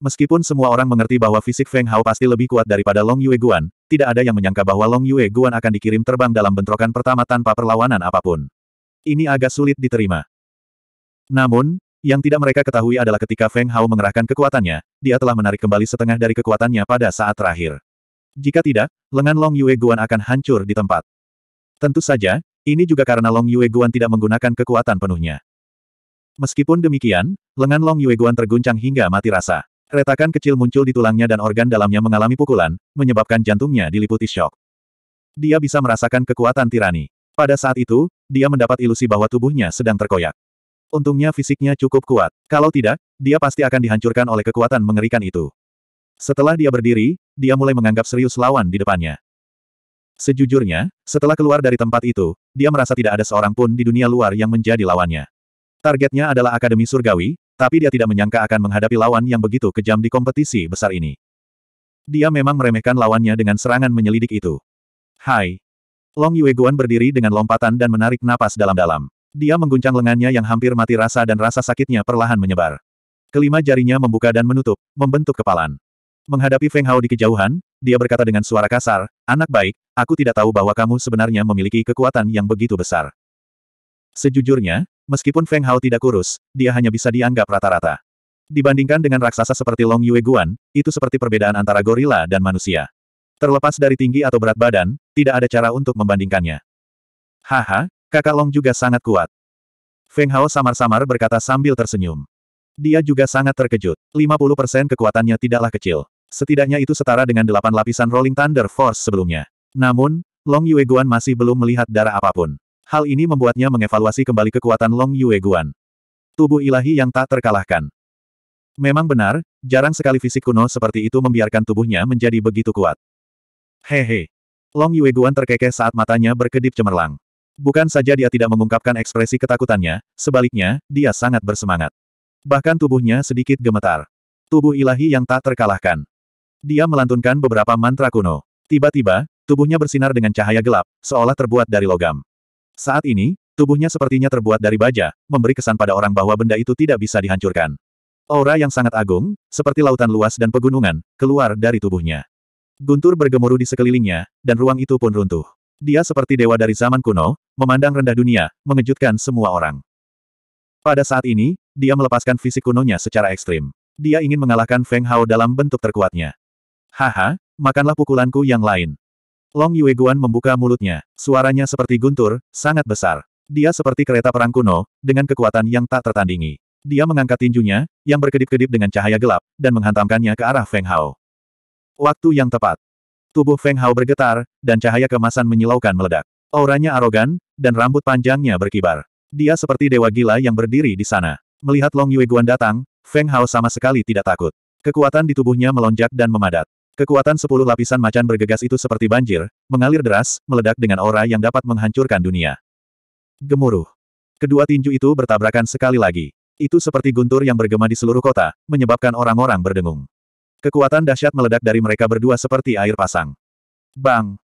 Meskipun semua orang mengerti bahwa fisik Feng Hao pasti lebih kuat daripada Long Yue Guan, tidak ada yang menyangka bahwa Long Yue Guan akan dikirim terbang dalam bentrokan pertama tanpa perlawanan apapun. Ini agak sulit diterima. Namun, yang tidak mereka ketahui adalah ketika Feng Hao mengerahkan kekuatannya, dia telah menarik kembali setengah dari kekuatannya pada saat terakhir. Jika tidak, lengan Long Yue Guan akan hancur di tempat. Tentu saja, ini juga karena Long Yue Guan tidak menggunakan kekuatan penuhnya. Meskipun demikian, lengan Long Yue Guan terguncang hingga mati rasa. Retakan kecil muncul di tulangnya dan organ dalamnya mengalami pukulan, menyebabkan jantungnya diliputi shock. Dia bisa merasakan kekuatan tirani. Pada saat itu, dia mendapat ilusi bahwa tubuhnya sedang terkoyak. Untungnya fisiknya cukup kuat. Kalau tidak, dia pasti akan dihancurkan oleh kekuatan mengerikan itu. Setelah dia berdiri, dia mulai menganggap serius lawan di depannya. Sejujurnya, setelah keluar dari tempat itu, dia merasa tidak ada seorang pun di dunia luar yang menjadi lawannya. Targetnya adalah Akademi Surgawi, tapi dia tidak menyangka akan menghadapi lawan yang begitu kejam di kompetisi besar ini. Dia memang meremehkan lawannya dengan serangan menyelidik itu. Hai. Long Yue Guan berdiri dengan lompatan dan menarik napas dalam-dalam. Dia mengguncang lengannya yang hampir mati rasa dan rasa sakitnya perlahan menyebar. Kelima jarinya membuka dan menutup, membentuk kepalan. Menghadapi Feng Hao di kejauhan, dia berkata dengan suara kasar, Anak baik, aku tidak tahu bahwa kamu sebenarnya memiliki kekuatan yang begitu besar. Sejujurnya, meskipun Feng Hao tidak kurus, dia hanya bisa dianggap rata-rata. Dibandingkan dengan raksasa seperti Long Yue Guan, itu seperti perbedaan antara gorila dan manusia. Terlepas dari tinggi atau berat badan, tidak ada cara untuk membandingkannya. Haha, kakak Long juga sangat kuat. Feng Hao samar-samar berkata sambil tersenyum. Dia juga sangat terkejut. 50% kekuatannya tidaklah kecil. Setidaknya itu setara dengan delapan lapisan Rolling Thunder Force sebelumnya. Namun, Long Yue Guan masih belum melihat darah apapun. Hal ini membuatnya mengevaluasi kembali kekuatan Long Yue Guan. Tubuh ilahi yang tak terkalahkan. Memang benar, jarang sekali fisik kuno seperti itu membiarkan tubuhnya menjadi begitu kuat. Hehe. Long Yue Guan terkekeh saat matanya berkedip cemerlang. Bukan saja dia tidak mengungkapkan ekspresi ketakutannya, sebaliknya, dia sangat bersemangat. Bahkan tubuhnya sedikit gemetar. Tubuh ilahi yang tak terkalahkan. Dia melantunkan beberapa mantra kuno. Tiba-tiba, tubuhnya bersinar dengan cahaya gelap, seolah terbuat dari logam. Saat ini, tubuhnya sepertinya terbuat dari baja, memberi kesan pada orang bahwa benda itu tidak bisa dihancurkan. Aura yang sangat agung, seperti lautan luas dan pegunungan, keluar dari tubuhnya. Guntur bergemuruh di sekelilingnya, dan ruang itu pun runtuh. Dia seperti dewa dari zaman kuno, memandang rendah dunia, mengejutkan semua orang. Pada saat ini, dia melepaskan fisik kunonya secara ekstrim. Dia ingin mengalahkan Feng Hao dalam bentuk terkuatnya. Haha, makanlah pukulanku yang lain. Long Yueguan membuka mulutnya. Suaranya seperti guntur, sangat besar. Dia seperti kereta perang kuno, dengan kekuatan yang tak tertandingi. Dia mengangkat tinjunya, yang berkedip-kedip dengan cahaya gelap, dan menghantamkannya ke arah Feng Hao. Waktu yang tepat. Tubuh Feng Hao bergetar, dan cahaya kemasan menyilaukan meledak. Auranya arogan, dan rambut panjangnya berkibar. Dia seperti dewa gila yang berdiri di sana. Melihat Long Yueguan datang, Feng Hao sama sekali tidak takut. Kekuatan di tubuhnya melonjak dan memadat. Kekuatan sepuluh lapisan macan bergegas itu seperti banjir, mengalir deras, meledak dengan aura yang dapat menghancurkan dunia. Gemuruh. Kedua tinju itu bertabrakan sekali lagi. Itu seperti guntur yang bergema di seluruh kota, menyebabkan orang-orang berdengung. Kekuatan dahsyat meledak dari mereka berdua seperti air pasang. Bang!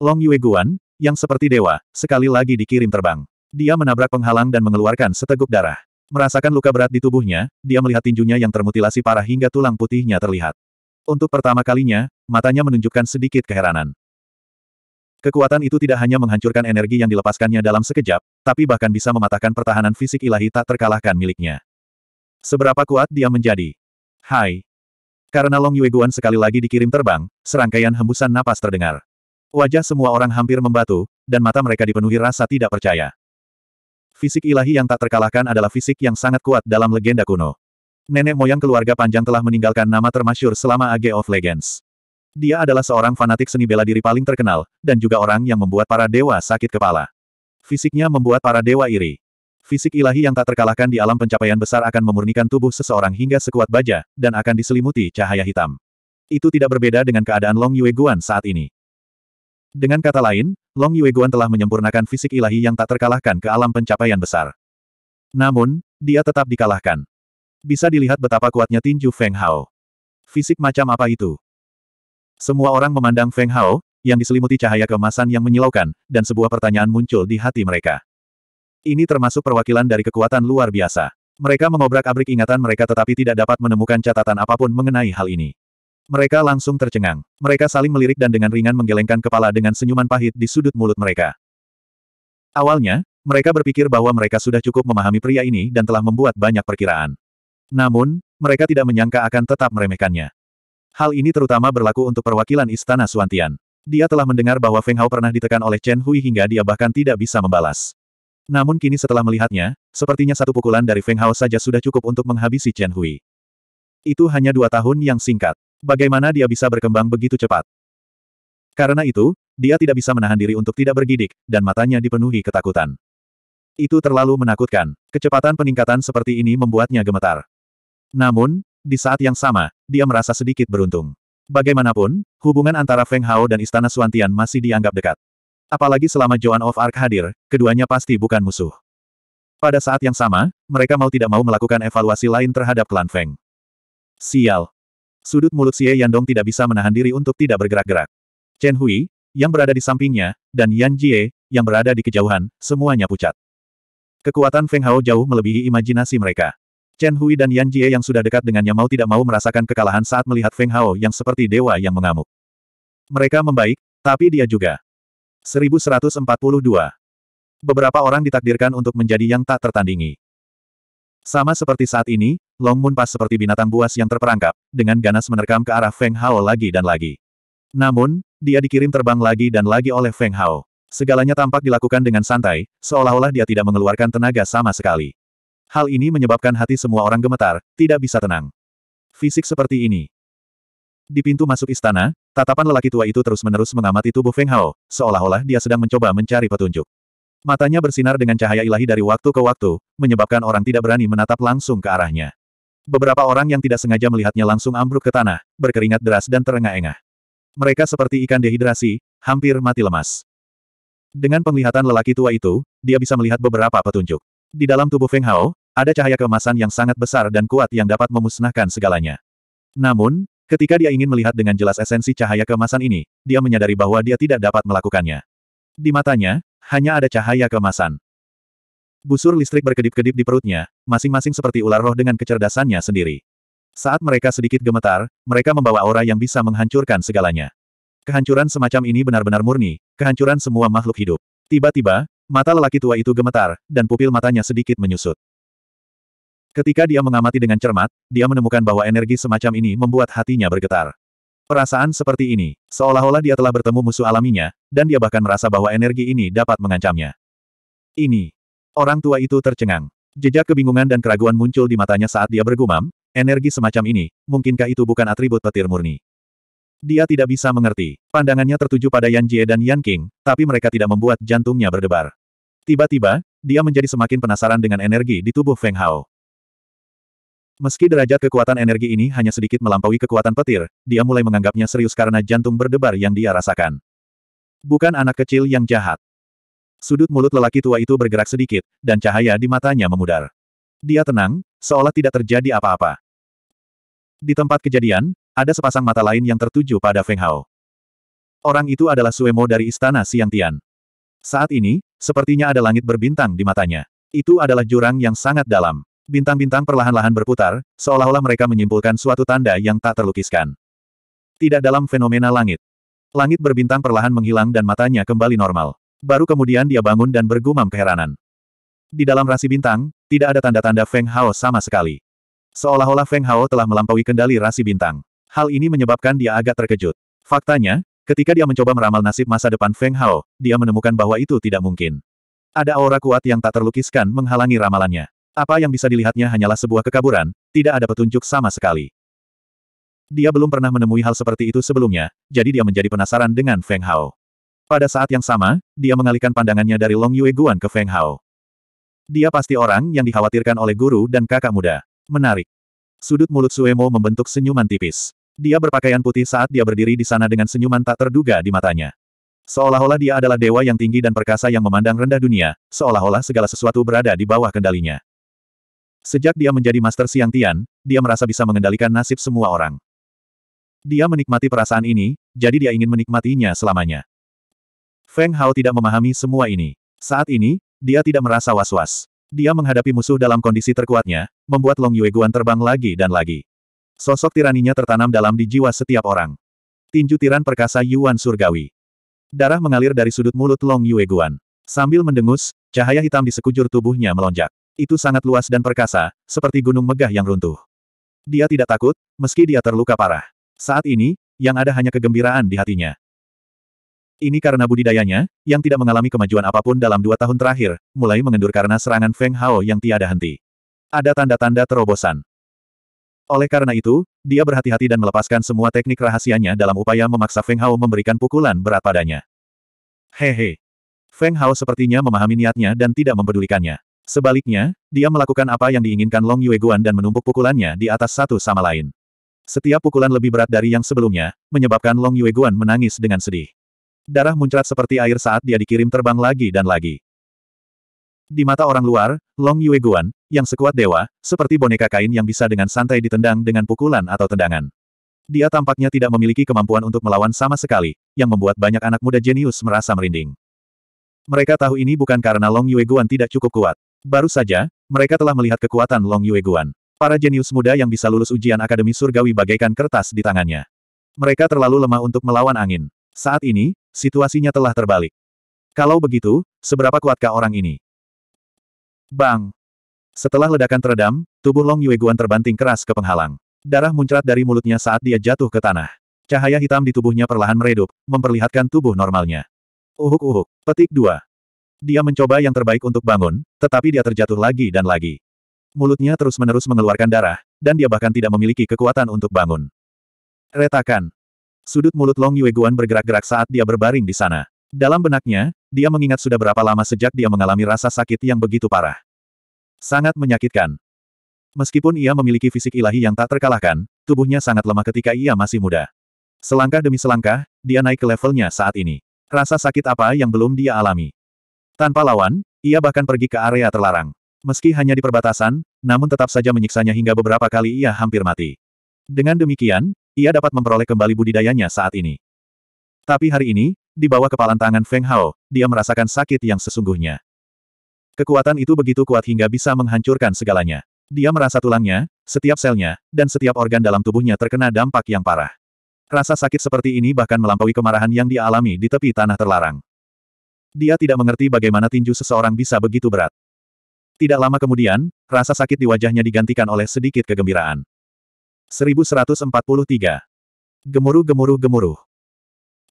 Long Yue Guan, yang seperti dewa, sekali lagi dikirim terbang. Dia menabrak penghalang dan mengeluarkan seteguk darah. Merasakan luka berat di tubuhnya, dia melihat tinjunya yang termutilasi parah hingga tulang putihnya terlihat. Untuk pertama kalinya, matanya menunjukkan sedikit keheranan. Kekuatan itu tidak hanya menghancurkan energi yang dilepaskannya dalam sekejap, tapi bahkan bisa mematahkan pertahanan fisik ilahi tak terkalahkan miliknya. Seberapa kuat dia menjadi? Hai. Karena Long Yueguan sekali lagi dikirim terbang, serangkaian hembusan napas terdengar. Wajah semua orang hampir membatu, dan mata mereka dipenuhi rasa tidak percaya. Fisik ilahi yang tak terkalahkan adalah fisik yang sangat kuat dalam legenda kuno. Nenek moyang keluarga panjang telah meninggalkan nama termasyur selama Age of Legends. Dia adalah seorang fanatik seni bela diri paling terkenal, dan juga orang yang membuat para dewa sakit kepala. Fisiknya membuat para dewa iri. Fisik ilahi yang tak terkalahkan di alam pencapaian besar akan memurnikan tubuh seseorang hingga sekuat baja, dan akan diselimuti cahaya hitam. Itu tidak berbeda dengan keadaan Long Yue Guan saat ini. Dengan kata lain, Long Yue Guan telah menyempurnakan fisik ilahi yang tak terkalahkan ke alam pencapaian besar. Namun, dia tetap dikalahkan. Bisa dilihat betapa kuatnya tinju Feng Hao. Fisik macam apa itu? Semua orang memandang Feng Hao, yang diselimuti cahaya kemasan yang menyilaukan, dan sebuah pertanyaan muncul di hati mereka. Ini termasuk perwakilan dari kekuatan luar biasa. Mereka mengobrak-abrik ingatan mereka tetapi tidak dapat menemukan catatan apapun mengenai hal ini. Mereka langsung tercengang. Mereka saling melirik dan dengan ringan menggelengkan kepala dengan senyuman pahit di sudut mulut mereka. Awalnya, mereka berpikir bahwa mereka sudah cukup memahami pria ini dan telah membuat banyak perkiraan. Namun, mereka tidak menyangka akan tetap meremehkannya. Hal ini terutama berlaku untuk perwakilan Istana Suantian. Dia telah mendengar bahwa Feng Hao pernah ditekan oleh Chen Hui hingga dia bahkan tidak bisa membalas. Namun kini setelah melihatnya, sepertinya satu pukulan dari Feng Hao saja sudah cukup untuk menghabisi Chen Hui. Itu hanya dua tahun yang singkat. Bagaimana dia bisa berkembang begitu cepat? Karena itu, dia tidak bisa menahan diri untuk tidak bergidik, dan matanya dipenuhi ketakutan. Itu terlalu menakutkan. Kecepatan peningkatan seperti ini membuatnya gemetar. Namun, di saat yang sama, dia merasa sedikit beruntung. Bagaimanapun, hubungan antara Feng Hao dan Istana Suantian masih dianggap dekat. Apalagi selama Joan of Arc hadir, keduanya pasti bukan musuh. Pada saat yang sama, mereka mau tidak mau melakukan evaluasi lain terhadap klan Feng. Sial. Sudut mulut Xie Yandong tidak bisa menahan diri untuk tidak bergerak-gerak. Chen Hui, yang berada di sampingnya, dan Yan Jie, yang berada di kejauhan, semuanya pucat. Kekuatan Feng Hao jauh melebihi imajinasi mereka. Chen Hui dan Yan Jie yang sudah dekat dengannya mau tidak mau merasakan kekalahan saat melihat Feng Hao yang seperti dewa yang mengamuk. Mereka membaik, tapi dia juga. 1142. Beberapa orang ditakdirkan untuk menjadi yang tak tertandingi. Sama seperti saat ini, Long Moon pas seperti binatang buas yang terperangkap, dengan ganas menerkam ke arah Feng Hao lagi dan lagi. Namun, dia dikirim terbang lagi dan lagi oleh Feng Hao. Segalanya tampak dilakukan dengan santai, seolah-olah dia tidak mengeluarkan tenaga sama sekali. Hal ini menyebabkan hati semua orang gemetar, tidak bisa tenang. Fisik seperti ini. Di pintu masuk istana, tatapan lelaki tua itu terus-menerus mengamati tubuh Feng Hao, seolah-olah dia sedang mencoba mencari petunjuk. Matanya bersinar dengan cahaya ilahi dari waktu ke waktu, menyebabkan orang tidak berani menatap langsung ke arahnya. Beberapa orang yang tidak sengaja melihatnya langsung ambruk ke tanah, berkeringat deras dan terengah-engah. Mereka seperti ikan dehidrasi, hampir mati lemas. Dengan penglihatan lelaki tua itu, dia bisa melihat beberapa petunjuk. Di dalam tubuh Feng Hao, ada cahaya kemasan yang sangat besar dan kuat yang dapat memusnahkan segalanya. Namun, ketika dia ingin melihat dengan jelas esensi cahaya kemasan ini, dia menyadari bahwa dia tidak dapat melakukannya. Di matanya, hanya ada cahaya kemasan. Busur listrik berkedip-kedip di perutnya, masing-masing seperti ular roh dengan kecerdasannya sendiri. Saat mereka sedikit gemetar, mereka membawa aura yang bisa menghancurkan segalanya. Kehancuran semacam ini benar-benar murni, kehancuran semua makhluk hidup. Tiba-tiba, mata lelaki tua itu gemetar, dan pupil matanya sedikit menyusut. Ketika dia mengamati dengan cermat, dia menemukan bahwa energi semacam ini membuat hatinya bergetar. Perasaan seperti ini, seolah-olah dia telah bertemu musuh alaminya, dan dia bahkan merasa bahwa energi ini dapat mengancamnya. Ini. Orang tua itu tercengang. Jejak kebingungan dan keraguan muncul di matanya saat dia bergumam, energi semacam ini, mungkinkah itu bukan atribut petir murni? Dia tidak bisa mengerti. Pandangannya tertuju pada Yan Jie dan Yan King, tapi mereka tidak membuat jantungnya berdebar. Tiba-tiba, dia menjadi semakin penasaran dengan energi di tubuh Feng Hao. Meski derajat kekuatan energi ini hanya sedikit melampaui kekuatan petir, dia mulai menganggapnya serius karena jantung berdebar yang dia rasakan. Bukan anak kecil yang jahat. Sudut mulut lelaki tua itu bergerak sedikit, dan cahaya di matanya memudar. Dia tenang, seolah tidak terjadi apa-apa. Di tempat kejadian, ada sepasang mata lain yang tertuju pada Feng Hao. Orang itu adalah Suemo dari Istana Siang Tian. Saat ini, sepertinya ada langit berbintang di matanya. Itu adalah jurang yang sangat dalam. Bintang-bintang perlahan-lahan berputar, seolah-olah mereka menyimpulkan suatu tanda yang tak terlukiskan. Tidak dalam fenomena langit. Langit berbintang perlahan menghilang dan matanya kembali normal. Baru kemudian dia bangun dan bergumam keheranan. Di dalam rasi bintang, tidak ada tanda-tanda Feng Hao sama sekali. Seolah-olah Feng Hao telah melampaui kendali rasi bintang. Hal ini menyebabkan dia agak terkejut. Faktanya, ketika dia mencoba meramal nasib masa depan Feng Hao, dia menemukan bahwa itu tidak mungkin. Ada aura kuat yang tak terlukiskan menghalangi ramalannya. Apa yang bisa dilihatnya hanyalah sebuah kekaburan, tidak ada petunjuk sama sekali. Dia belum pernah menemui hal seperti itu sebelumnya, jadi dia menjadi penasaran dengan Feng Hao. Pada saat yang sama, dia mengalihkan pandangannya dari Long Yue Guan ke Feng Hao. Dia pasti orang yang dikhawatirkan oleh guru dan kakak muda. Menarik. Sudut mulut Suemo membentuk senyuman tipis. Dia berpakaian putih saat dia berdiri di sana dengan senyuman tak terduga di matanya. Seolah-olah dia adalah dewa yang tinggi dan perkasa yang memandang rendah dunia, seolah-olah segala sesuatu berada di bawah kendalinya. Sejak dia menjadi Master Siang Tian, dia merasa bisa mengendalikan nasib semua orang. Dia menikmati perasaan ini, jadi dia ingin menikmatinya selamanya. Feng Hao tidak memahami semua ini. Saat ini, dia tidak merasa was-was. Dia menghadapi musuh dalam kondisi terkuatnya, membuat Long Yue Guan terbang lagi dan lagi. Sosok tiraninya tertanam dalam di jiwa setiap orang. Tinju tiran perkasa Yuan Surgawi. Darah mengalir dari sudut mulut Long Yue Guan. Sambil mendengus, cahaya hitam di sekujur tubuhnya melonjak itu sangat luas dan perkasa, seperti gunung megah yang runtuh. Dia tidak takut, meski dia terluka parah. Saat ini, yang ada hanya kegembiraan di hatinya. Ini karena budidayanya, yang tidak mengalami kemajuan apapun dalam dua tahun terakhir, mulai mengendur karena serangan Feng Hao yang tiada henti. Ada tanda-tanda terobosan. Oleh karena itu, dia berhati-hati dan melepaskan semua teknik rahasianya dalam upaya memaksa Feng Hao memberikan pukulan berat padanya. Hehe. Feng Hao sepertinya memahami niatnya dan tidak mempedulikannya. Sebaliknya, dia melakukan apa yang diinginkan Long Yueguan dan menumpuk pukulannya di atas satu sama lain. Setiap pukulan lebih berat dari yang sebelumnya, menyebabkan Long Yueguan menangis dengan sedih. Darah muncrat seperti air saat dia dikirim terbang lagi dan lagi. Di mata orang luar, Long Yueguan, yang sekuat dewa, seperti boneka kain yang bisa dengan santai ditendang dengan pukulan atau tendangan. Dia tampaknya tidak memiliki kemampuan untuk melawan sama sekali, yang membuat banyak anak muda jenius merasa merinding. Mereka tahu ini bukan karena Long Yueguan tidak cukup kuat, Baru saja, mereka telah melihat kekuatan Long Yue Guan. Para jenius muda yang bisa lulus ujian akademi surgawi bagaikan kertas di tangannya. Mereka terlalu lemah untuk melawan angin. Saat ini, situasinya telah terbalik. Kalau begitu, seberapa kuatkah orang ini? Bang! Setelah ledakan teredam, tubuh Long Yue Guan terbanting keras ke penghalang. Darah muncrat dari mulutnya saat dia jatuh ke tanah. Cahaya hitam di tubuhnya perlahan meredup, memperlihatkan tubuh normalnya. Uhuk-uhuk. Petik 2. Dia mencoba yang terbaik untuk bangun, tetapi dia terjatuh lagi dan lagi. Mulutnya terus-menerus mengeluarkan darah, dan dia bahkan tidak memiliki kekuatan untuk bangun. Retakan. Sudut mulut Long Yueguan bergerak-gerak saat dia berbaring di sana. Dalam benaknya, dia mengingat sudah berapa lama sejak dia mengalami rasa sakit yang begitu parah. Sangat menyakitkan. Meskipun ia memiliki fisik ilahi yang tak terkalahkan, tubuhnya sangat lemah ketika ia masih muda. Selangkah demi selangkah, dia naik ke levelnya saat ini. Rasa sakit apa yang belum dia alami? Tanpa lawan, ia bahkan pergi ke area terlarang. Meski hanya di perbatasan, namun tetap saja menyiksanya hingga beberapa kali ia hampir mati. Dengan demikian, ia dapat memperoleh kembali budidayanya saat ini. Tapi hari ini, di bawah kepalan tangan Feng Hao, dia merasakan sakit yang sesungguhnya. Kekuatan itu begitu kuat hingga bisa menghancurkan segalanya. Dia merasa tulangnya, setiap selnya, dan setiap organ dalam tubuhnya terkena dampak yang parah. Rasa sakit seperti ini bahkan melampaui kemarahan yang dialami di tepi tanah terlarang. Dia tidak mengerti bagaimana tinju seseorang bisa begitu berat. Tidak lama kemudian, rasa sakit di wajahnya digantikan oleh sedikit kegembiraan. 1143. Gemuruh-gemuruh-gemuruh.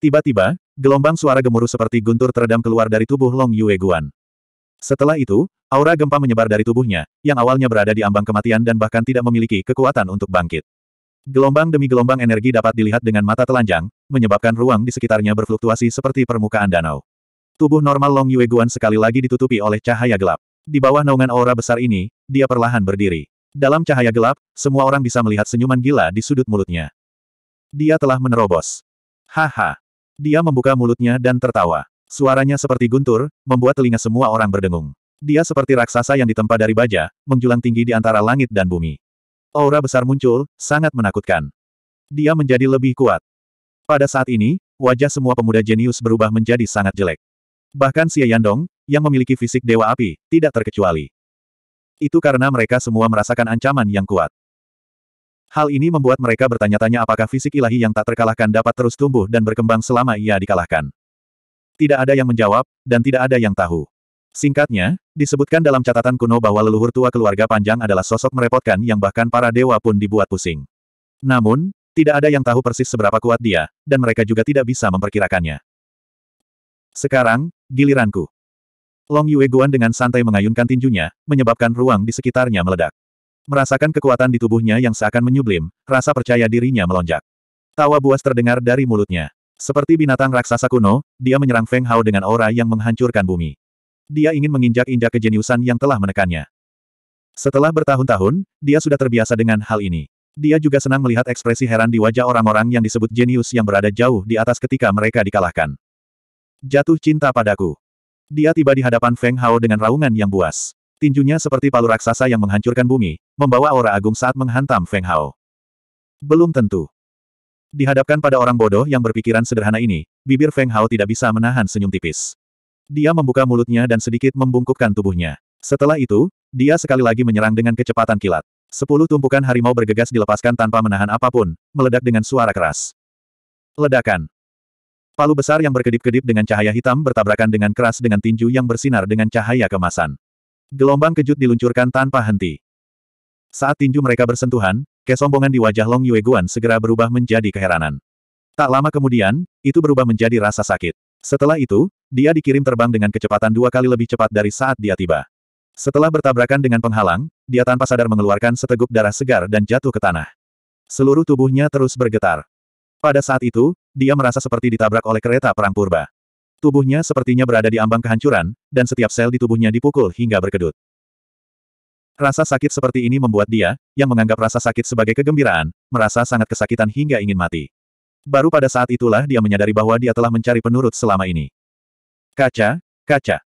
Tiba-tiba, gelombang suara gemuruh seperti guntur teredam keluar dari tubuh Long Yue Guan. Setelah itu, aura gempa menyebar dari tubuhnya, yang awalnya berada di ambang kematian dan bahkan tidak memiliki kekuatan untuk bangkit. Gelombang demi gelombang energi dapat dilihat dengan mata telanjang, menyebabkan ruang di sekitarnya berfluktuasi seperti permukaan danau. Tubuh normal Long Yueguan sekali lagi ditutupi oleh cahaya gelap. Di bawah naungan aura besar ini, dia perlahan berdiri. Dalam cahaya gelap, semua orang bisa melihat senyuman gila di sudut mulutnya. Dia telah menerobos. Haha. Dia membuka mulutnya dan tertawa. Suaranya seperti guntur, membuat telinga semua orang berdengung. Dia seperti raksasa yang ditempa dari baja, menjulang tinggi di antara langit dan bumi. Aura besar muncul, sangat menakutkan. Dia menjadi lebih kuat. Pada saat ini, wajah semua pemuda jenius berubah menjadi sangat jelek. Bahkan Xie Yandong, yang memiliki fisik Dewa Api, tidak terkecuali. Itu karena mereka semua merasakan ancaman yang kuat. Hal ini membuat mereka bertanya-tanya apakah fisik ilahi yang tak terkalahkan dapat terus tumbuh dan berkembang selama ia dikalahkan. Tidak ada yang menjawab, dan tidak ada yang tahu. Singkatnya, disebutkan dalam catatan kuno bahwa leluhur tua keluarga panjang adalah sosok merepotkan yang bahkan para dewa pun dibuat pusing. Namun, tidak ada yang tahu persis seberapa kuat dia, dan mereka juga tidak bisa memperkirakannya. Sekarang, giliranku. Long Yue Guan dengan santai mengayunkan tinjunya, menyebabkan ruang di sekitarnya meledak. Merasakan kekuatan di tubuhnya yang seakan menyublim, rasa percaya dirinya melonjak. Tawa buas terdengar dari mulutnya. Seperti binatang raksasa kuno, dia menyerang Feng Hao dengan aura yang menghancurkan bumi. Dia ingin menginjak-injak kejeniusan yang telah menekannya. Setelah bertahun-tahun, dia sudah terbiasa dengan hal ini. Dia juga senang melihat ekspresi heran di wajah orang-orang yang disebut jenius yang berada jauh di atas ketika mereka dikalahkan. Jatuh cinta padaku. Dia tiba di hadapan Feng Hao dengan raungan yang buas. Tinjunya seperti palu raksasa yang menghancurkan bumi, membawa aura agung saat menghantam Feng Hao. Belum tentu. Dihadapkan pada orang bodoh yang berpikiran sederhana ini, bibir Feng Hao tidak bisa menahan senyum tipis. Dia membuka mulutnya dan sedikit membungkukkan tubuhnya. Setelah itu, dia sekali lagi menyerang dengan kecepatan kilat. Sepuluh tumpukan harimau bergegas dilepaskan tanpa menahan apapun, meledak dengan suara keras. Ledakan. Palu besar yang berkedip-kedip dengan cahaya hitam bertabrakan dengan keras dengan tinju yang bersinar dengan cahaya kemasan. Gelombang kejut diluncurkan tanpa henti. Saat tinju mereka bersentuhan, kesombongan di wajah Long Yueguan segera berubah menjadi keheranan. Tak lama kemudian, itu berubah menjadi rasa sakit. Setelah itu, dia dikirim terbang dengan kecepatan dua kali lebih cepat dari saat dia tiba. Setelah bertabrakan dengan penghalang, dia tanpa sadar mengeluarkan seteguk darah segar dan jatuh ke tanah. Seluruh tubuhnya terus bergetar. Pada saat itu, dia merasa seperti ditabrak oleh kereta perang purba. Tubuhnya sepertinya berada di ambang kehancuran, dan setiap sel di tubuhnya dipukul hingga berkedut. Rasa sakit seperti ini membuat dia, yang menganggap rasa sakit sebagai kegembiraan, merasa sangat kesakitan hingga ingin mati. Baru pada saat itulah dia menyadari bahwa dia telah mencari penurut selama ini. Kaca, kaca.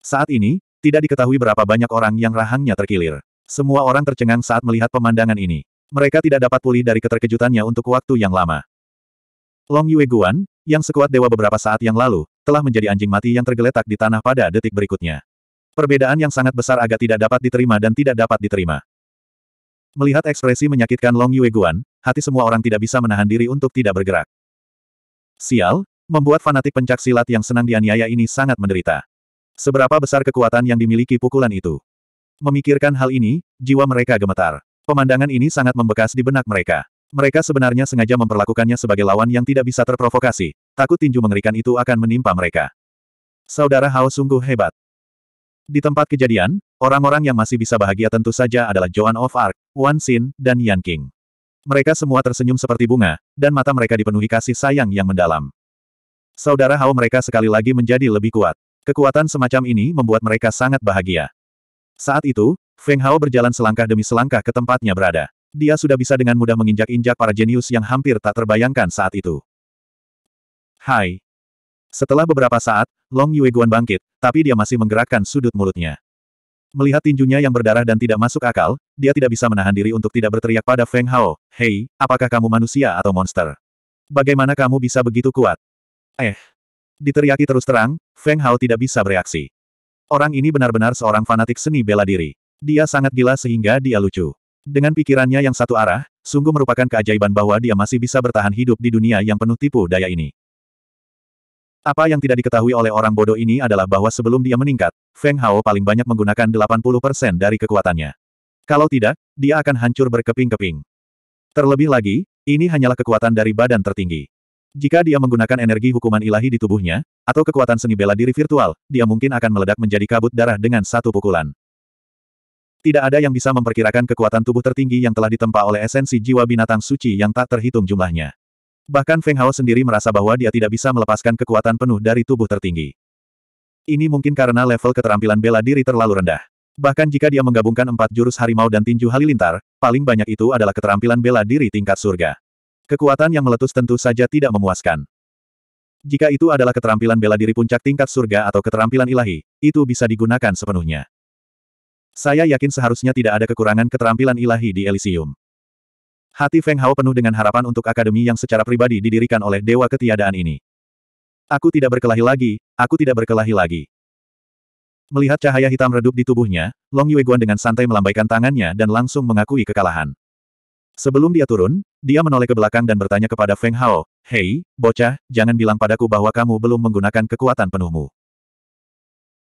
Saat ini, tidak diketahui berapa banyak orang yang rahangnya terkilir. Semua orang tercengang saat melihat pemandangan ini. Mereka tidak dapat pulih dari keterkejutannya untuk waktu yang lama. Long Yue Guan, yang sekuat dewa beberapa saat yang lalu, telah menjadi anjing mati yang tergeletak di tanah pada detik berikutnya. Perbedaan yang sangat besar agak tidak dapat diterima dan tidak dapat diterima. Melihat ekspresi menyakitkan Long Yue Guan, hati semua orang tidak bisa menahan diri untuk tidak bergerak. Sial, membuat fanatik pencak silat yang senang dianiaya ini sangat menderita. Seberapa besar kekuatan yang dimiliki pukulan itu? Memikirkan hal ini, jiwa mereka gemetar. Pemandangan ini sangat membekas di benak mereka. Mereka sebenarnya sengaja memperlakukannya sebagai lawan yang tidak bisa terprovokasi. Takut tinju mengerikan itu akan menimpa mereka. Saudara Hao sungguh hebat. Di tempat kejadian, orang-orang yang masih bisa bahagia tentu saja adalah Joan of Arc, Wan Xin, dan Yan King. Mereka semua tersenyum seperti bunga, dan mata mereka dipenuhi kasih sayang yang mendalam. Saudara Hao mereka sekali lagi menjadi lebih kuat. Kekuatan semacam ini membuat mereka sangat bahagia. Saat itu, Feng Hao berjalan selangkah demi selangkah ke tempatnya berada dia sudah bisa dengan mudah menginjak-injak para jenius yang hampir tak terbayangkan saat itu. Hai. Setelah beberapa saat, Long Yueguan bangkit, tapi dia masih menggerakkan sudut mulutnya. Melihat tinjunya yang berdarah dan tidak masuk akal, dia tidak bisa menahan diri untuk tidak berteriak pada Feng Hao, Hei, apakah kamu manusia atau monster? Bagaimana kamu bisa begitu kuat? Eh. Diteriaki terus terang, Feng Hao tidak bisa bereaksi. Orang ini benar-benar seorang fanatik seni bela diri. Dia sangat gila sehingga dia lucu. Dengan pikirannya yang satu arah, sungguh merupakan keajaiban bahwa dia masih bisa bertahan hidup di dunia yang penuh tipu daya ini. Apa yang tidak diketahui oleh orang bodoh ini adalah bahwa sebelum dia meningkat, Feng Hao paling banyak menggunakan 80% dari kekuatannya. Kalau tidak, dia akan hancur berkeping-keping. Terlebih lagi, ini hanyalah kekuatan dari badan tertinggi. Jika dia menggunakan energi hukuman ilahi di tubuhnya, atau kekuatan seni bela diri virtual, dia mungkin akan meledak menjadi kabut darah dengan satu pukulan. Tidak ada yang bisa memperkirakan kekuatan tubuh tertinggi yang telah ditempa oleh esensi jiwa binatang suci yang tak terhitung jumlahnya. Bahkan Feng Hao sendiri merasa bahwa dia tidak bisa melepaskan kekuatan penuh dari tubuh tertinggi. Ini mungkin karena level keterampilan bela diri terlalu rendah. Bahkan jika dia menggabungkan empat jurus harimau dan tinju halilintar, paling banyak itu adalah keterampilan bela diri tingkat surga. Kekuatan yang meletus tentu saja tidak memuaskan. Jika itu adalah keterampilan bela diri puncak tingkat surga atau keterampilan ilahi, itu bisa digunakan sepenuhnya. Saya yakin seharusnya tidak ada kekurangan keterampilan ilahi di Elysium. Hati Feng Hao penuh dengan harapan untuk akademi yang secara pribadi didirikan oleh dewa ketiadaan ini. Aku tidak berkelahi lagi, aku tidak berkelahi lagi. Melihat cahaya hitam redup di tubuhnya, Long Yueguan dengan santai melambaikan tangannya dan langsung mengakui kekalahan. Sebelum dia turun, dia menoleh ke belakang dan bertanya kepada Feng Hao, Hei, bocah, jangan bilang padaku bahwa kamu belum menggunakan kekuatan penuhmu.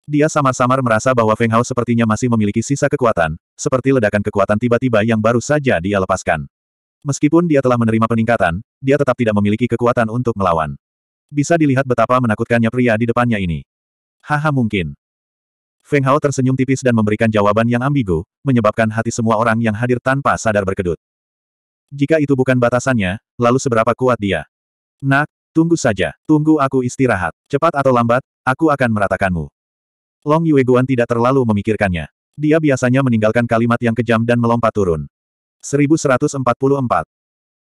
Dia samar-samar merasa bahwa Feng Hao sepertinya masih memiliki sisa kekuatan, seperti ledakan kekuatan tiba-tiba yang baru saja dia lepaskan. Meskipun dia telah menerima peningkatan, dia tetap tidak memiliki kekuatan untuk melawan. Bisa dilihat betapa menakutkannya pria di depannya ini. Haha mungkin. Feng Hao tersenyum tipis dan memberikan jawaban yang ambigu, menyebabkan hati semua orang yang hadir tanpa sadar berkedut. Jika itu bukan batasannya, lalu seberapa kuat dia? Nak, tunggu saja, tunggu aku istirahat. Cepat atau lambat, aku akan meratakanmu. Long Yueguan tidak terlalu memikirkannya. Dia biasanya meninggalkan kalimat yang kejam dan melompat turun. 1144.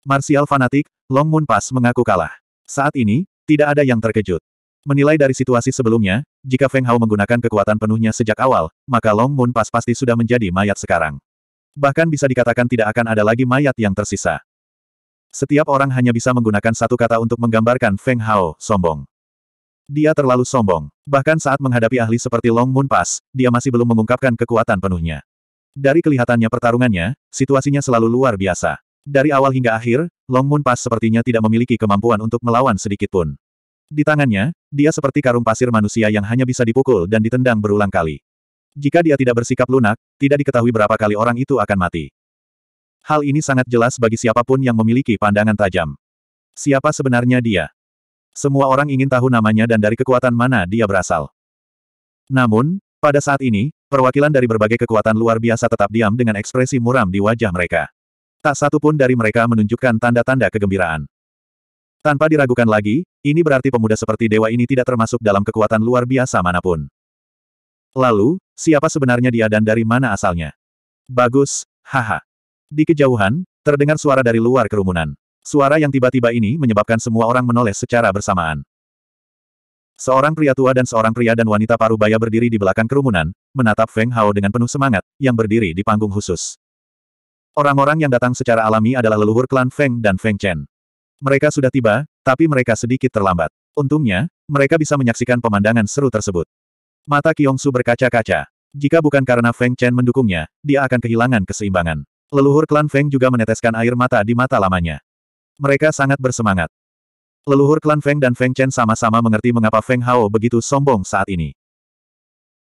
Martial fanatik, Long Moon Pass mengaku kalah. Saat ini, tidak ada yang terkejut. Menilai dari situasi sebelumnya, jika Feng Hao menggunakan kekuatan penuhnya sejak awal, maka Long Moon Pass pasti sudah menjadi mayat sekarang. Bahkan bisa dikatakan tidak akan ada lagi mayat yang tersisa. Setiap orang hanya bisa menggunakan satu kata untuk menggambarkan Feng Hao, sombong. Dia terlalu sombong. Bahkan saat menghadapi ahli seperti Long Moon Pass, dia masih belum mengungkapkan kekuatan penuhnya. Dari kelihatannya pertarungannya, situasinya selalu luar biasa. Dari awal hingga akhir, Long Moon Pass sepertinya tidak memiliki kemampuan untuk melawan sedikit pun. Di tangannya, dia seperti karung pasir manusia yang hanya bisa dipukul dan ditendang berulang kali. Jika dia tidak bersikap lunak, tidak diketahui berapa kali orang itu akan mati. Hal ini sangat jelas bagi siapapun yang memiliki pandangan tajam. Siapa sebenarnya dia? Semua orang ingin tahu namanya dan dari kekuatan mana dia berasal. Namun, pada saat ini, perwakilan dari berbagai kekuatan luar biasa tetap diam dengan ekspresi muram di wajah mereka. Tak satu pun dari mereka menunjukkan tanda-tanda kegembiraan. Tanpa diragukan lagi, ini berarti pemuda seperti dewa ini tidak termasuk dalam kekuatan luar biasa manapun. Lalu, siapa sebenarnya dia dan dari mana asalnya? Bagus, haha. Di kejauhan, terdengar suara dari luar kerumunan. Suara yang tiba-tiba ini menyebabkan semua orang menoleh secara bersamaan. Seorang pria tua dan seorang pria dan wanita paruh baya berdiri di belakang kerumunan, menatap Feng Hao dengan penuh semangat, yang berdiri di panggung khusus. Orang-orang yang datang secara alami adalah leluhur klan Feng dan Feng Chen. Mereka sudah tiba, tapi mereka sedikit terlambat. Untungnya, mereka bisa menyaksikan pemandangan seru tersebut. Mata Kyongsu berkaca-kaca. Jika bukan karena Feng Chen mendukungnya, dia akan kehilangan keseimbangan. Leluhur klan Feng juga meneteskan air mata di mata lamanya. Mereka sangat bersemangat. Leluhur klan Feng dan Feng Chen sama-sama mengerti mengapa Feng Hao begitu sombong saat ini.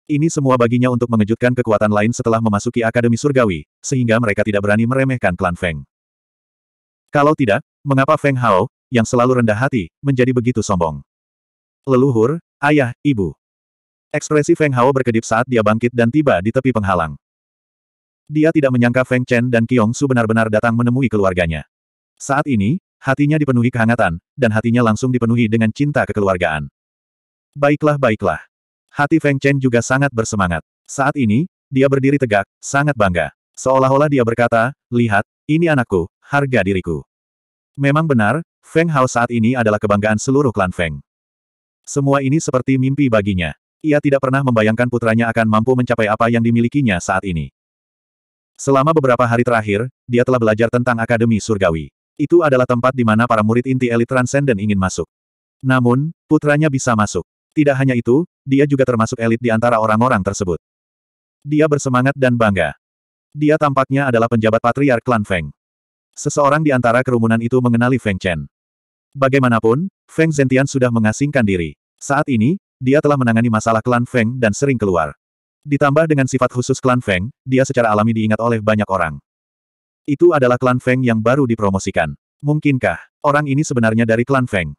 Ini semua baginya untuk mengejutkan kekuatan lain setelah memasuki Akademi Surgawi, sehingga mereka tidak berani meremehkan klan Feng. Kalau tidak, mengapa Feng Hao, yang selalu rendah hati, menjadi begitu sombong? Leluhur, ayah, ibu. Ekspresi Feng Hao berkedip saat dia bangkit dan tiba di tepi penghalang. Dia tidak menyangka Feng Chen dan Kiong Su benar-benar datang menemui keluarganya. Saat ini, hatinya dipenuhi kehangatan, dan hatinya langsung dipenuhi dengan cinta kekeluargaan. Baiklah baiklah. Hati Feng Chen juga sangat bersemangat. Saat ini, dia berdiri tegak, sangat bangga. Seolah-olah dia berkata, lihat, ini anakku, harga diriku. Memang benar, Feng Hao saat ini adalah kebanggaan seluruh klan Feng. Semua ini seperti mimpi baginya. Ia tidak pernah membayangkan putranya akan mampu mencapai apa yang dimilikinya saat ini. Selama beberapa hari terakhir, dia telah belajar tentang Akademi Surgawi. Itu adalah tempat di mana para murid inti elit Transcendent ingin masuk. Namun, putranya bisa masuk. Tidak hanya itu, dia juga termasuk elit di antara orang-orang tersebut. Dia bersemangat dan bangga. Dia tampaknya adalah penjabat patriark klan Feng. Seseorang di antara kerumunan itu mengenali Feng Chen. Bagaimanapun, Feng Zentian sudah mengasingkan diri. Saat ini, dia telah menangani masalah klan Feng dan sering keluar. Ditambah dengan sifat khusus klan Feng, dia secara alami diingat oleh banyak orang. Itu adalah klan Feng yang baru dipromosikan. Mungkinkah orang ini sebenarnya dari klan Feng?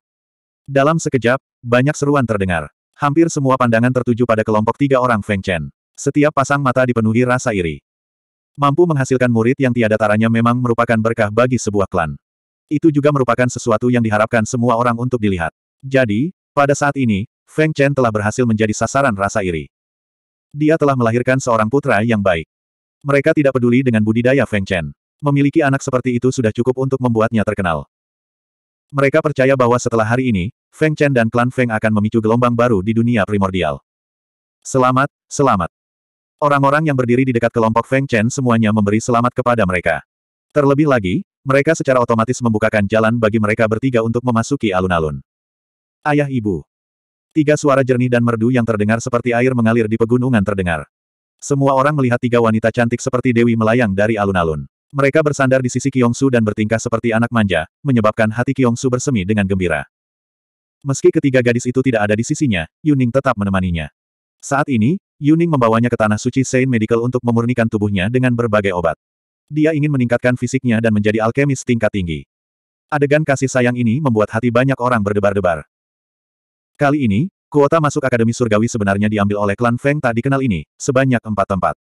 Dalam sekejap, banyak seruan terdengar. Hampir semua pandangan tertuju pada kelompok tiga orang Feng Chen. Setiap pasang mata dipenuhi rasa iri. Mampu menghasilkan murid yang tiada taranya memang merupakan berkah bagi sebuah klan. Itu juga merupakan sesuatu yang diharapkan semua orang untuk dilihat. Jadi, pada saat ini, Feng Chen telah berhasil menjadi sasaran rasa iri. Dia telah melahirkan seorang putra yang baik. Mereka tidak peduli dengan budidaya Feng Chen. Memiliki anak seperti itu sudah cukup untuk membuatnya terkenal. Mereka percaya bahwa setelah hari ini, Feng Chen dan klan Feng akan memicu gelombang baru di dunia primordial. Selamat, selamat. Orang-orang yang berdiri di dekat kelompok Feng Chen semuanya memberi selamat kepada mereka. Terlebih lagi, mereka secara otomatis membukakan jalan bagi mereka bertiga untuk memasuki alun-alun. Ayah ibu. Tiga suara jernih dan merdu yang terdengar seperti air mengalir di pegunungan terdengar. Semua orang melihat tiga wanita cantik seperti Dewi melayang dari alun-alun. Mereka bersandar di sisi Kyongsu dan bertingkah seperti anak manja, menyebabkan hati Kyongsu bersemi dengan gembira. Meski ketiga gadis itu tidak ada di sisinya, Yuning tetap menemaninya. Saat ini, Yuning membawanya ke Tanah Suci Saint Medical untuk memurnikan tubuhnya dengan berbagai obat. Dia ingin meningkatkan fisiknya dan menjadi alkemis tingkat tinggi. Adegan kasih sayang ini membuat hati banyak orang berdebar-debar. Kali ini, kuota masuk Akademi Surgawi sebenarnya diambil oleh klan Feng tak dikenal ini, sebanyak empat tempat.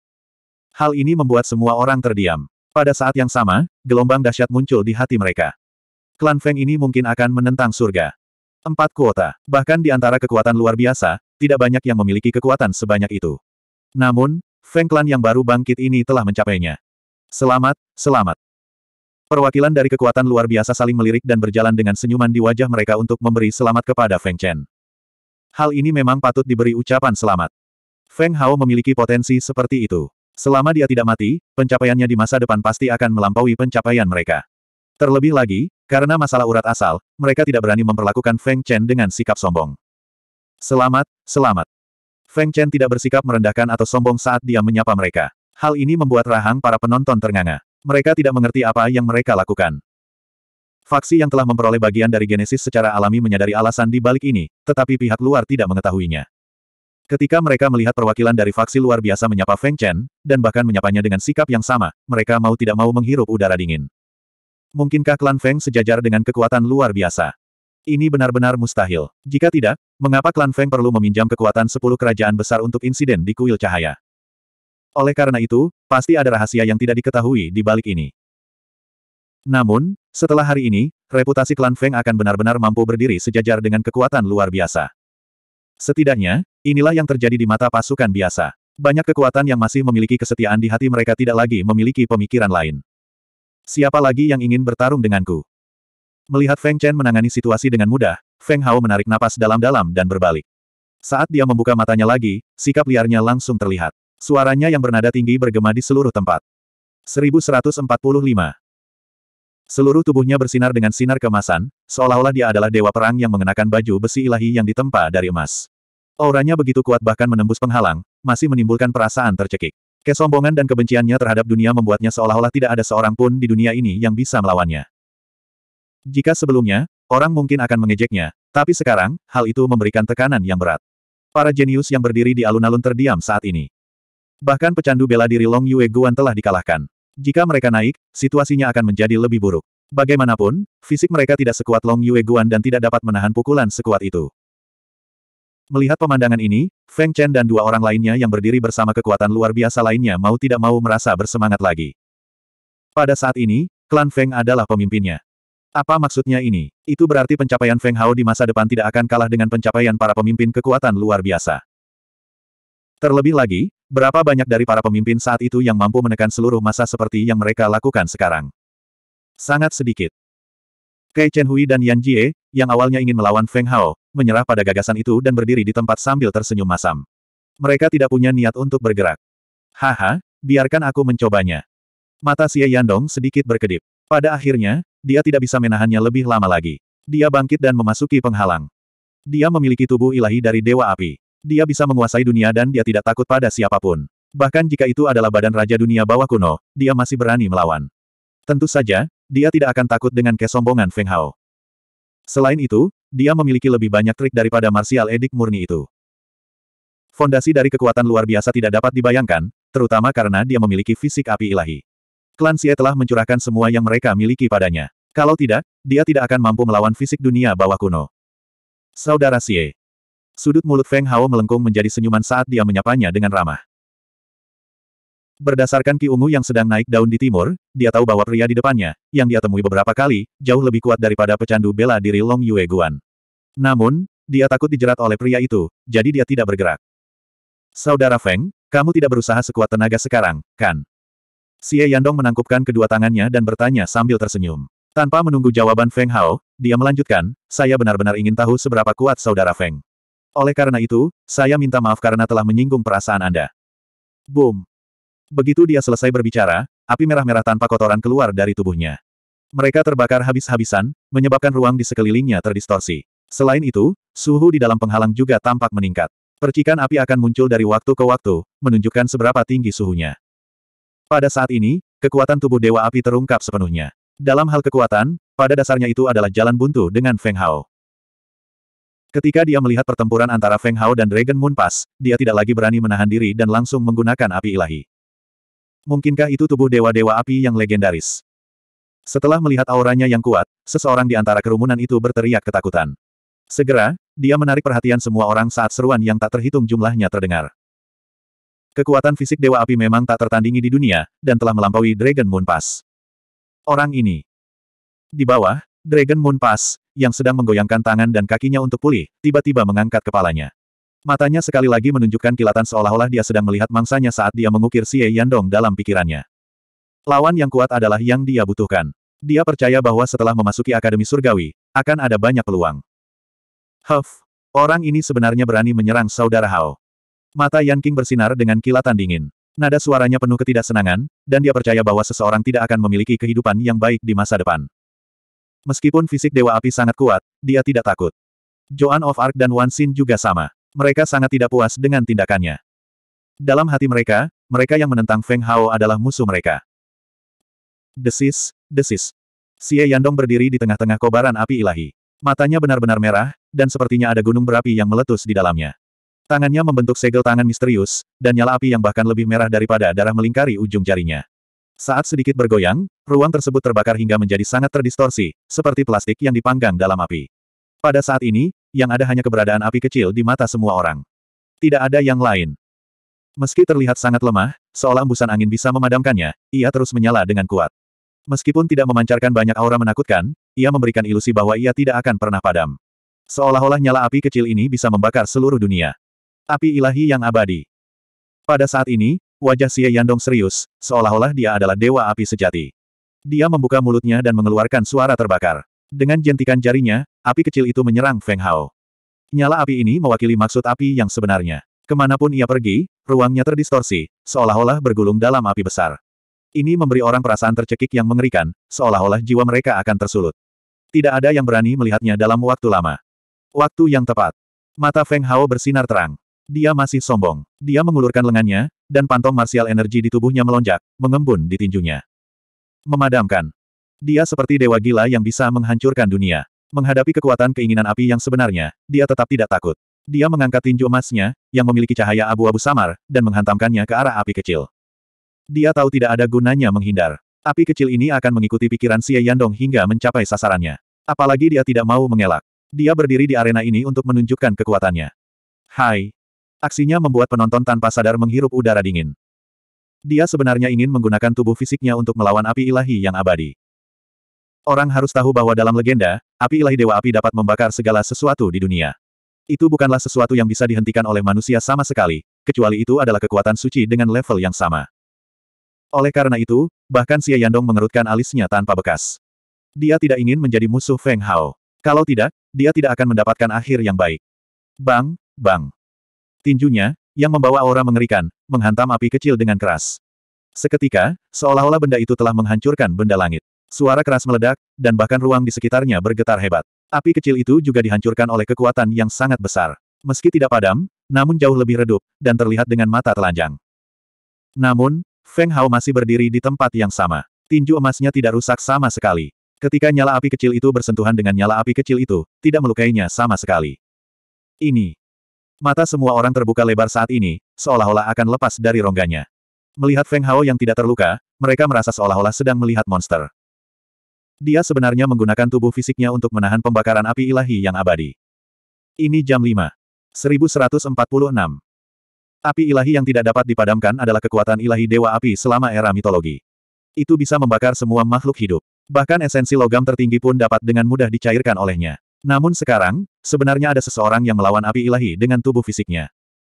Hal ini membuat semua orang terdiam. Pada saat yang sama, gelombang dahsyat muncul di hati mereka. Klan Feng ini mungkin akan menentang surga. Empat kuota. Bahkan di antara kekuatan luar biasa, tidak banyak yang memiliki kekuatan sebanyak itu. Namun, Feng Klan yang baru bangkit ini telah mencapainya. Selamat, selamat. Perwakilan dari kekuatan luar biasa saling melirik dan berjalan dengan senyuman di wajah mereka untuk memberi selamat kepada Feng Chen. Hal ini memang patut diberi ucapan selamat. Feng Hao memiliki potensi seperti itu. Selama dia tidak mati, pencapaiannya di masa depan pasti akan melampaui pencapaian mereka. Terlebih lagi, karena masalah urat asal, mereka tidak berani memperlakukan Feng Chen dengan sikap sombong. Selamat, selamat. Feng Chen tidak bersikap merendahkan atau sombong saat dia menyapa mereka. Hal ini membuat rahang para penonton ternganga. Mereka tidak mengerti apa yang mereka lakukan. Faksi yang telah memperoleh bagian dari Genesis secara alami menyadari alasan di balik ini, tetapi pihak luar tidak mengetahuinya. Ketika mereka melihat perwakilan dari faksi luar biasa menyapa Feng Chen, dan bahkan menyapanya dengan sikap yang sama, mereka mau tidak mau menghirup udara dingin. Mungkinkah klan Feng sejajar dengan kekuatan luar biasa? Ini benar-benar mustahil. Jika tidak, mengapa klan Feng perlu meminjam kekuatan sepuluh kerajaan besar untuk insiden di kuil cahaya? Oleh karena itu, pasti ada rahasia yang tidak diketahui di balik ini. Namun, setelah hari ini, reputasi klan Feng akan benar-benar mampu berdiri sejajar dengan kekuatan luar biasa. Setidaknya, Inilah yang terjadi di mata pasukan biasa. Banyak kekuatan yang masih memiliki kesetiaan di hati mereka tidak lagi memiliki pemikiran lain. Siapa lagi yang ingin bertarung denganku? Melihat Feng Chen menangani situasi dengan mudah, Feng Hao menarik napas dalam-dalam dan berbalik. Saat dia membuka matanya lagi, sikap liarnya langsung terlihat. Suaranya yang bernada tinggi bergema di seluruh tempat. 1145 Seluruh tubuhnya bersinar dengan sinar kemasan, seolah-olah dia adalah dewa perang yang mengenakan baju besi ilahi yang ditempa dari emas. Auranya begitu kuat bahkan menembus penghalang, masih menimbulkan perasaan tercekik. Kesombongan dan kebenciannya terhadap dunia membuatnya seolah-olah tidak ada seorang pun di dunia ini yang bisa melawannya. Jika sebelumnya, orang mungkin akan mengejeknya, tapi sekarang, hal itu memberikan tekanan yang berat. Para jenius yang berdiri di alun-alun terdiam saat ini. Bahkan pecandu bela diri Long Yue Guan telah dikalahkan. Jika mereka naik, situasinya akan menjadi lebih buruk. Bagaimanapun, fisik mereka tidak sekuat Long Yue Guan dan tidak dapat menahan pukulan sekuat itu. Melihat pemandangan ini, Feng Chen dan dua orang lainnya yang berdiri bersama kekuatan luar biasa lainnya mau tidak mau merasa bersemangat lagi. Pada saat ini, klan Feng adalah pemimpinnya. Apa maksudnya ini? Itu berarti pencapaian Feng Hao di masa depan tidak akan kalah dengan pencapaian para pemimpin kekuatan luar biasa. Terlebih lagi, berapa banyak dari para pemimpin saat itu yang mampu menekan seluruh masa seperti yang mereka lakukan sekarang? Sangat sedikit. Kei Chen Hui dan Yan Jie, yang awalnya ingin melawan Feng Hao, menyerah pada gagasan itu dan berdiri di tempat sambil tersenyum masam. Mereka tidak punya niat untuk bergerak. Haha, biarkan aku mencobanya. Mata Xie Yandong sedikit berkedip. Pada akhirnya, dia tidak bisa menahannya lebih lama lagi. Dia bangkit dan memasuki penghalang. Dia memiliki tubuh ilahi dari Dewa Api. Dia bisa menguasai dunia dan dia tidak takut pada siapapun. Bahkan jika itu adalah badan Raja Dunia Bawah Kuno, dia masih berani melawan. Tentu saja, dia tidak akan takut dengan kesombongan Feng Hao. Selain itu, dia memiliki lebih banyak trik daripada martial edik murni itu. Fondasi dari kekuatan luar biasa tidak dapat dibayangkan, terutama karena dia memiliki fisik api ilahi. Klan Xie telah mencurahkan semua yang mereka miliki padanya. Kalau tidak, dia tidak akan mampu melawan fisik dunia bawah kuno. Saudara Xie. Sudut mulut Feng Hao melengkung menjadi senyuman saat dia menyapanya dengan ramah. Berdasarkan Ki Ungu yang sedang naik daun di timur, dia tahu bahwa pria di depannya, yang dia temui beberapa kali, jauh lebih kuat daripada pecandu bela diri Long Yue Guan. Namun, dia takut dijerat oleh pria itu, jadi dia tidak bergerak. Saudara Feng, kamu tidak berusaha sekuat tenaga sekarang, kan? Xie Yandong menangkupkan kedua tangannya dan bertanya sambil tersenyum. Tanpa menunggu jawaban Feng Hao, dia melanjutkan, saya benar-benar ingin tahu seberapa kuat saudara Feng. Oleh karena itu, saya minta maaf karena telah menyinggung perasaan Anda. Boom. Begitu dia selesai berbicara, api merah-merah tanpa kotoran keluar dari tubuhnya. Mereka terbakar habis-habisan, menyebabkan ruang di sekelilingnya terdistorsi. Selain itu, suhu di dalam penghalang juga tampak meningkat. Percikan api akan muncul dari waktu ke waktu, menunjukkan seberapa tinggi suhunya. Pada saat ini, kekuatan tubuh Dewa Api terungkap sepenuhnya. Dalam hal kekuatan, pada dasarnya itu adalah jalan buntu dengan Feng Hao. Ketika dia melihat pertempuran antara Feng Hao dan Dragon Moon Pass, dia tidak lagi berani menahan diri dan langsung menggunakan api ilahi. Mungkinkah itu tubuh dewa-dewa api yang legendaris? Setelah melihat auranya yang kuat, seseorang di antara kerumunan itu berteriak ketakutan. Segera, dia menarik perhatian semua orang saat seruan yang tak terhitung jumlahnya terdengar. Kekuatan fisik Dewa Api memang tak tertandingi di dunia, dan telah melampaui Dragon Moon Pass. Orang ini. Di bawah, Dragon Moon Pass, yang sedang menggoyangkan tangan dan kakinya untuk pulih, tiba-tiba mengangkat kepalanya. Matanya sekali lagi menunjukkan kilatan seolah-olah dia sedang melihat mangsanya saat dia mengukir Xie Yandong dalam pikirannya. Lawan yang kuat adalah yang dia butuhkan. Dia percaya bahwa setelah memasuki Akademi Surgawi, akan ada banyak peluang. Huff, orang ini sebenarnya berani menyerang saudara Hao. Mata Yan King bersinar dengan kilatan dingin. Nada suaranya penuh ketidaksenangan, dan dia percaya bahwa seseorang tidak akan memiliki kehidupan yang baik di masa depan. Meskipun fisik Dewa Api sangat kuat, dia tidak takut. Joan of Arc dan Wan Xin juga sama. Mereka sangat tidak puas dengan tindakannya. Dalam hati mereka, mereka yang menentang Feng Hao adalah musuh mereka. Desis, desis. Xie Yandong berdiri di tengah-tengah kobaran api ilahi. Matanya benar-benar merah, dan sepertinya ada gunung berapi yang meletus di dalamnya. Tangannya membentuk segel tangan misterius, dan nyala api yang bahkan lebih merah daripada darah melingkari ujung jarinya. Saat sedikit bergoyang, ruang tersebut terbakar hingga menjadi sangat terdistorsi, seperti plastik yang dipanggang dalam api. Pada saat ini, yang ada hanya keberadaan api kecil di mata semua orang. Tidak ada yang lain. Meski terlihat sangat lemah, seolah embusan angin bisa memadamkannya, ia terus menyala dengan kuat. Meskipun tidak memancarkan banyak aura menakutkan, ia memberikan ilusi bahwa ia tidak akan pernah padam. Seolah-olah nyala api kecil ini bisa membakar seluruh dunia. Api ilahi yang abadi. Pada saat ini, wajah Xie Yandong serius, seolah-olah dia adalah dewa api sejati. Dia membuka mulutnya dan mengeluarkan suara terbakar. Dengan jentikan jarinya, api kecil itu menyerang Feng Hao. Nyala api ini mewakili maksud api yang sebenarnya. Kemanapun ia pergi, ruangnya terdistorsi, seolah-olah bergulung dalam api besar. Ini memberi orang perasaan tercekik yang mengerikan, seolah-olah jiwa mereka akan tersulut. Tidak ada yang berani melihatnya dalam waktu lama. Waktu yang tepat. Mata Feng Hao bersinar terang. Dia masih sombong. Dia mengulurkan lengannya, dan pantong martial energi di tubuhnya melonjak, mengembun di tinjunya. Memadamkan. Dia seperti dewa gila yang bisa menghancurkan dunia. Menghadapi kekuatan keinginan api yang sebenarnya, dia tetap tidak takut. Dia mengangkat tinju emasnya, yang memiliki cahaya abu-abu samar, dan menghantamkannya ke arah api kecil. Dia tahu tidak ada gunanya menghindar. Api kecil ini akan mengikuti pikiran Xie Yandong hingga mencapai sasarannya. Apalagi dia tidak mau mengelak. Dia berdiri di arena ini untuk menunjukkan kekuatannya. Hai. Aksinya membuat penonton tanpa sadar menghirup udara dingin. Dia sebenarnya ingin menggunakan tubuh fisiknya untuk melawan api ilahi yang abadi. Orang harus tahu bahwa dalam legenda, api ilahi Dewa Api dapat membakar segala sesuatu di dunia. Itu bukanlah sesuatu yang bisa dihentikan oleh manusia sama sekali, kecuali itu adalah kekuatan suci dengan level yang sama. Oleh karena itu, bahkan Xie Yandong mengerutkan alisnya tanpa bekas. Dia tidak ingin menjadi musuh Feng Hao. Kalau tidak, dia tidak akan mendapatkan akhir yang baik. Bang, bang. Tinjunya, yang membawa aura mengerikan, menghantam api kecil dengan keras. Seketika, seolah-olah benda itu telah menghancurkan benda langit. Suara keras meledak, dan bahkan ruang di sekitarnya bergetar hebat. Api kecil itu juga dihancurkan oleh kekuatan yang sangat besar. Meski tidak padam, namun jauh lebih redup, dan terlihat dengan mata telanjang. Namun, Feng Hao masih berdiri di tempat yang sama. Tinju emasnya tidak rusak sama sekali. Ketika nyala api kecil itu bersentuhan dengan nyala api kecil itu, tidak melukainya sama sekali. Ini. Mata semua orang terbuka lebar saat ini, seolah-olah akan lepas dari rongganya. Melihat Feng Hao yang tidak terluka, mereka merasa seolah-olah sedang melihat monster. Dia sebenarnya menggunakan tubuh fisiknya untuk menahan pembakaran api ilahi yang abadi. Ini jam 5. 1146. Api ilahi yang tidak dapat dipadamkan adalah kekuatan ilahi Dewa Api selama era mitologi. Itu bisa membakar semua makhluk hidup. Bahkan esensi logam tertinggi pun dapat dengan mudah dicairkan olehnya. Namun sekarang, sebenarnya ada seseorang yang melawan api ilahi dengan tubuh fisiknya.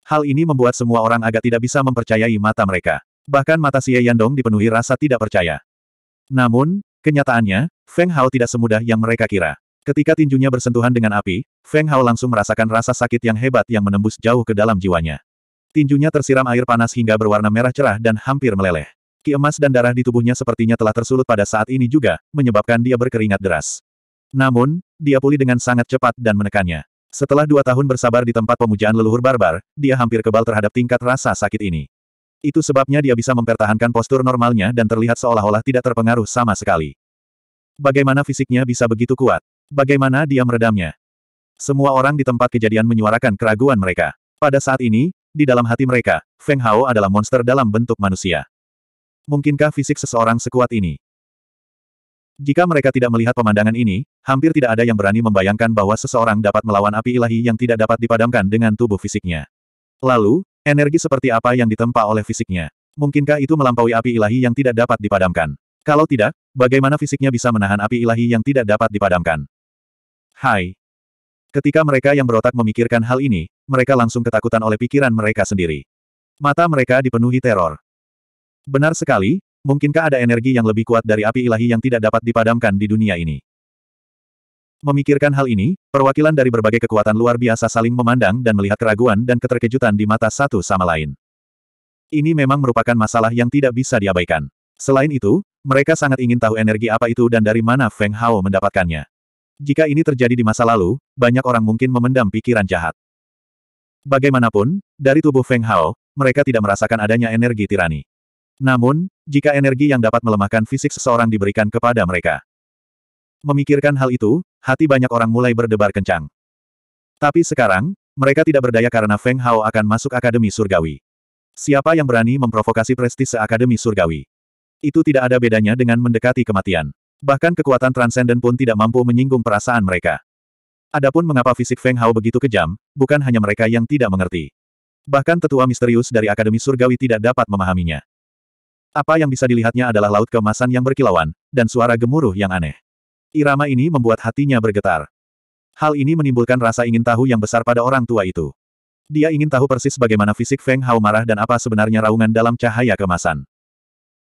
Hal ini membuat semua orang agak tidak bisa mempercayai mata mereka. Bahkan mata Xie Yandong dipenuhi rasa tidak percaya. Namun, Kenyataannya, Feng Hao tidak semudah yang mereka kira. Ketika tinjunya bersentuhan dengan api, Feng Hao langsung merasakan rasa sakit yang hebat yang menembus jauh ke dalam jiwanya. Tinjunya tersiram air panas hingga berwarna merah cerah dan hampir meleleh. Ki emas dan darah di tubuhnya sepertinya telah tersulut pada saat ini juga, menyebabkan dia berkeringat deras. Namun, dia pulih dengan sangat cepat dan menekannya. Setelah dua tahun bersabar di tempat pemujaan leluhur barbar, dia hampir kebal terhadap tingkat rasa sakit ini. Itu sebabnya dia bisa mempertahankan postur normalnya dan terlihat seolah-olah tidak terpengaruh sama sekali. Bagaimana fisiknya bisa begitu kuat? Bagaimana dia meredamnya? Semua orang di tempat kejadian menyuarakan keraguan mereka. Pada saat ini, di dalam hati mereka, Feng Hao adalah monster dalam bentuk manusia. Mungkinkah fisik seseorang sekuat ini? Jika mereka tidak melihat pemandangan ini, hampir tidak ada yang berani membayangkan bahwa seseorang dapat melawan api ilahi yang tidak dapat dipadamkan dengan tubuh fisiknya. Lalu, Energi seperti apa yang ditempa oleh fisiknya? Mungkinkah itu melampaui api ilahi yang tidak dapat dipadamkan? Kalau tidak, bagaimana fisiknya bisa menahan api ilahi yang tidak dapat dipadamkan? Hai. Ketika mereka yang berotak memikirkan hal ini, mereka langsung ketakutan oleh pikiran mereka sendiri. Mata mereka dipenuhi teror. Benar sekali, mungkinkah ada energi yang lebih kuat dari api ilahi yang tidak dapat dipadamkan di dunia ini? Memikirkan hal ini, perwakilan dari berbagai kekuatan luar biasa saling memandang dan melihat keraguan dan keterkejutan di mata satu sama lain. Ini memang merupakan masalah yang tidak bisa diabaikan. Selain itu, mereka sangat ingin tahu energi apa itu dan dari mana Feng Hao mendapatkannya. Jika ini terjadi di masa lalu, banyak orang mungkin memendam pikiran jahat. Bagaimanapun, dari tubuh Feng Hao, mereka tidak merasakan adanya energi tirani. Namun, jika energi yang dapat melemahkan fisik seseorang diberikan kepada mereka. Memikirkan hal itu, hati banyak orang mulai berdebar kencang. Tapi sekarang, mereka tidak berdaya karena Feng Hao akan masuk Akademi Surgawi. Siapa yang berani memprovokasi prestise Akademi Surgawi? Itu tidak ada bedanya dengan mendekati kematian. Bahkan kekuatan transenden pun tidak mampu menyinggung perasaan mereka. Adapun mengapa fisik Feng Hao begitu kejam, bukan hanya mereka yang tidak mengerti. Bahkan tetua misterius dari Akademi Surgawi tidak dapat memahaminya. Apa yang bisa dilihatnya adalah laut kemasan yang berkilauan, dan suara gemuruh yang aneh. Irama ini membuat hatinya bergetar. Hal ini menimbulkan rasa ingin tahu yang besar pada orang tua itu. Dia ingin tahu persis bagaimana fisik Feng Hao marah dan apa sebenarnya raungan dalam cahaya kemasan.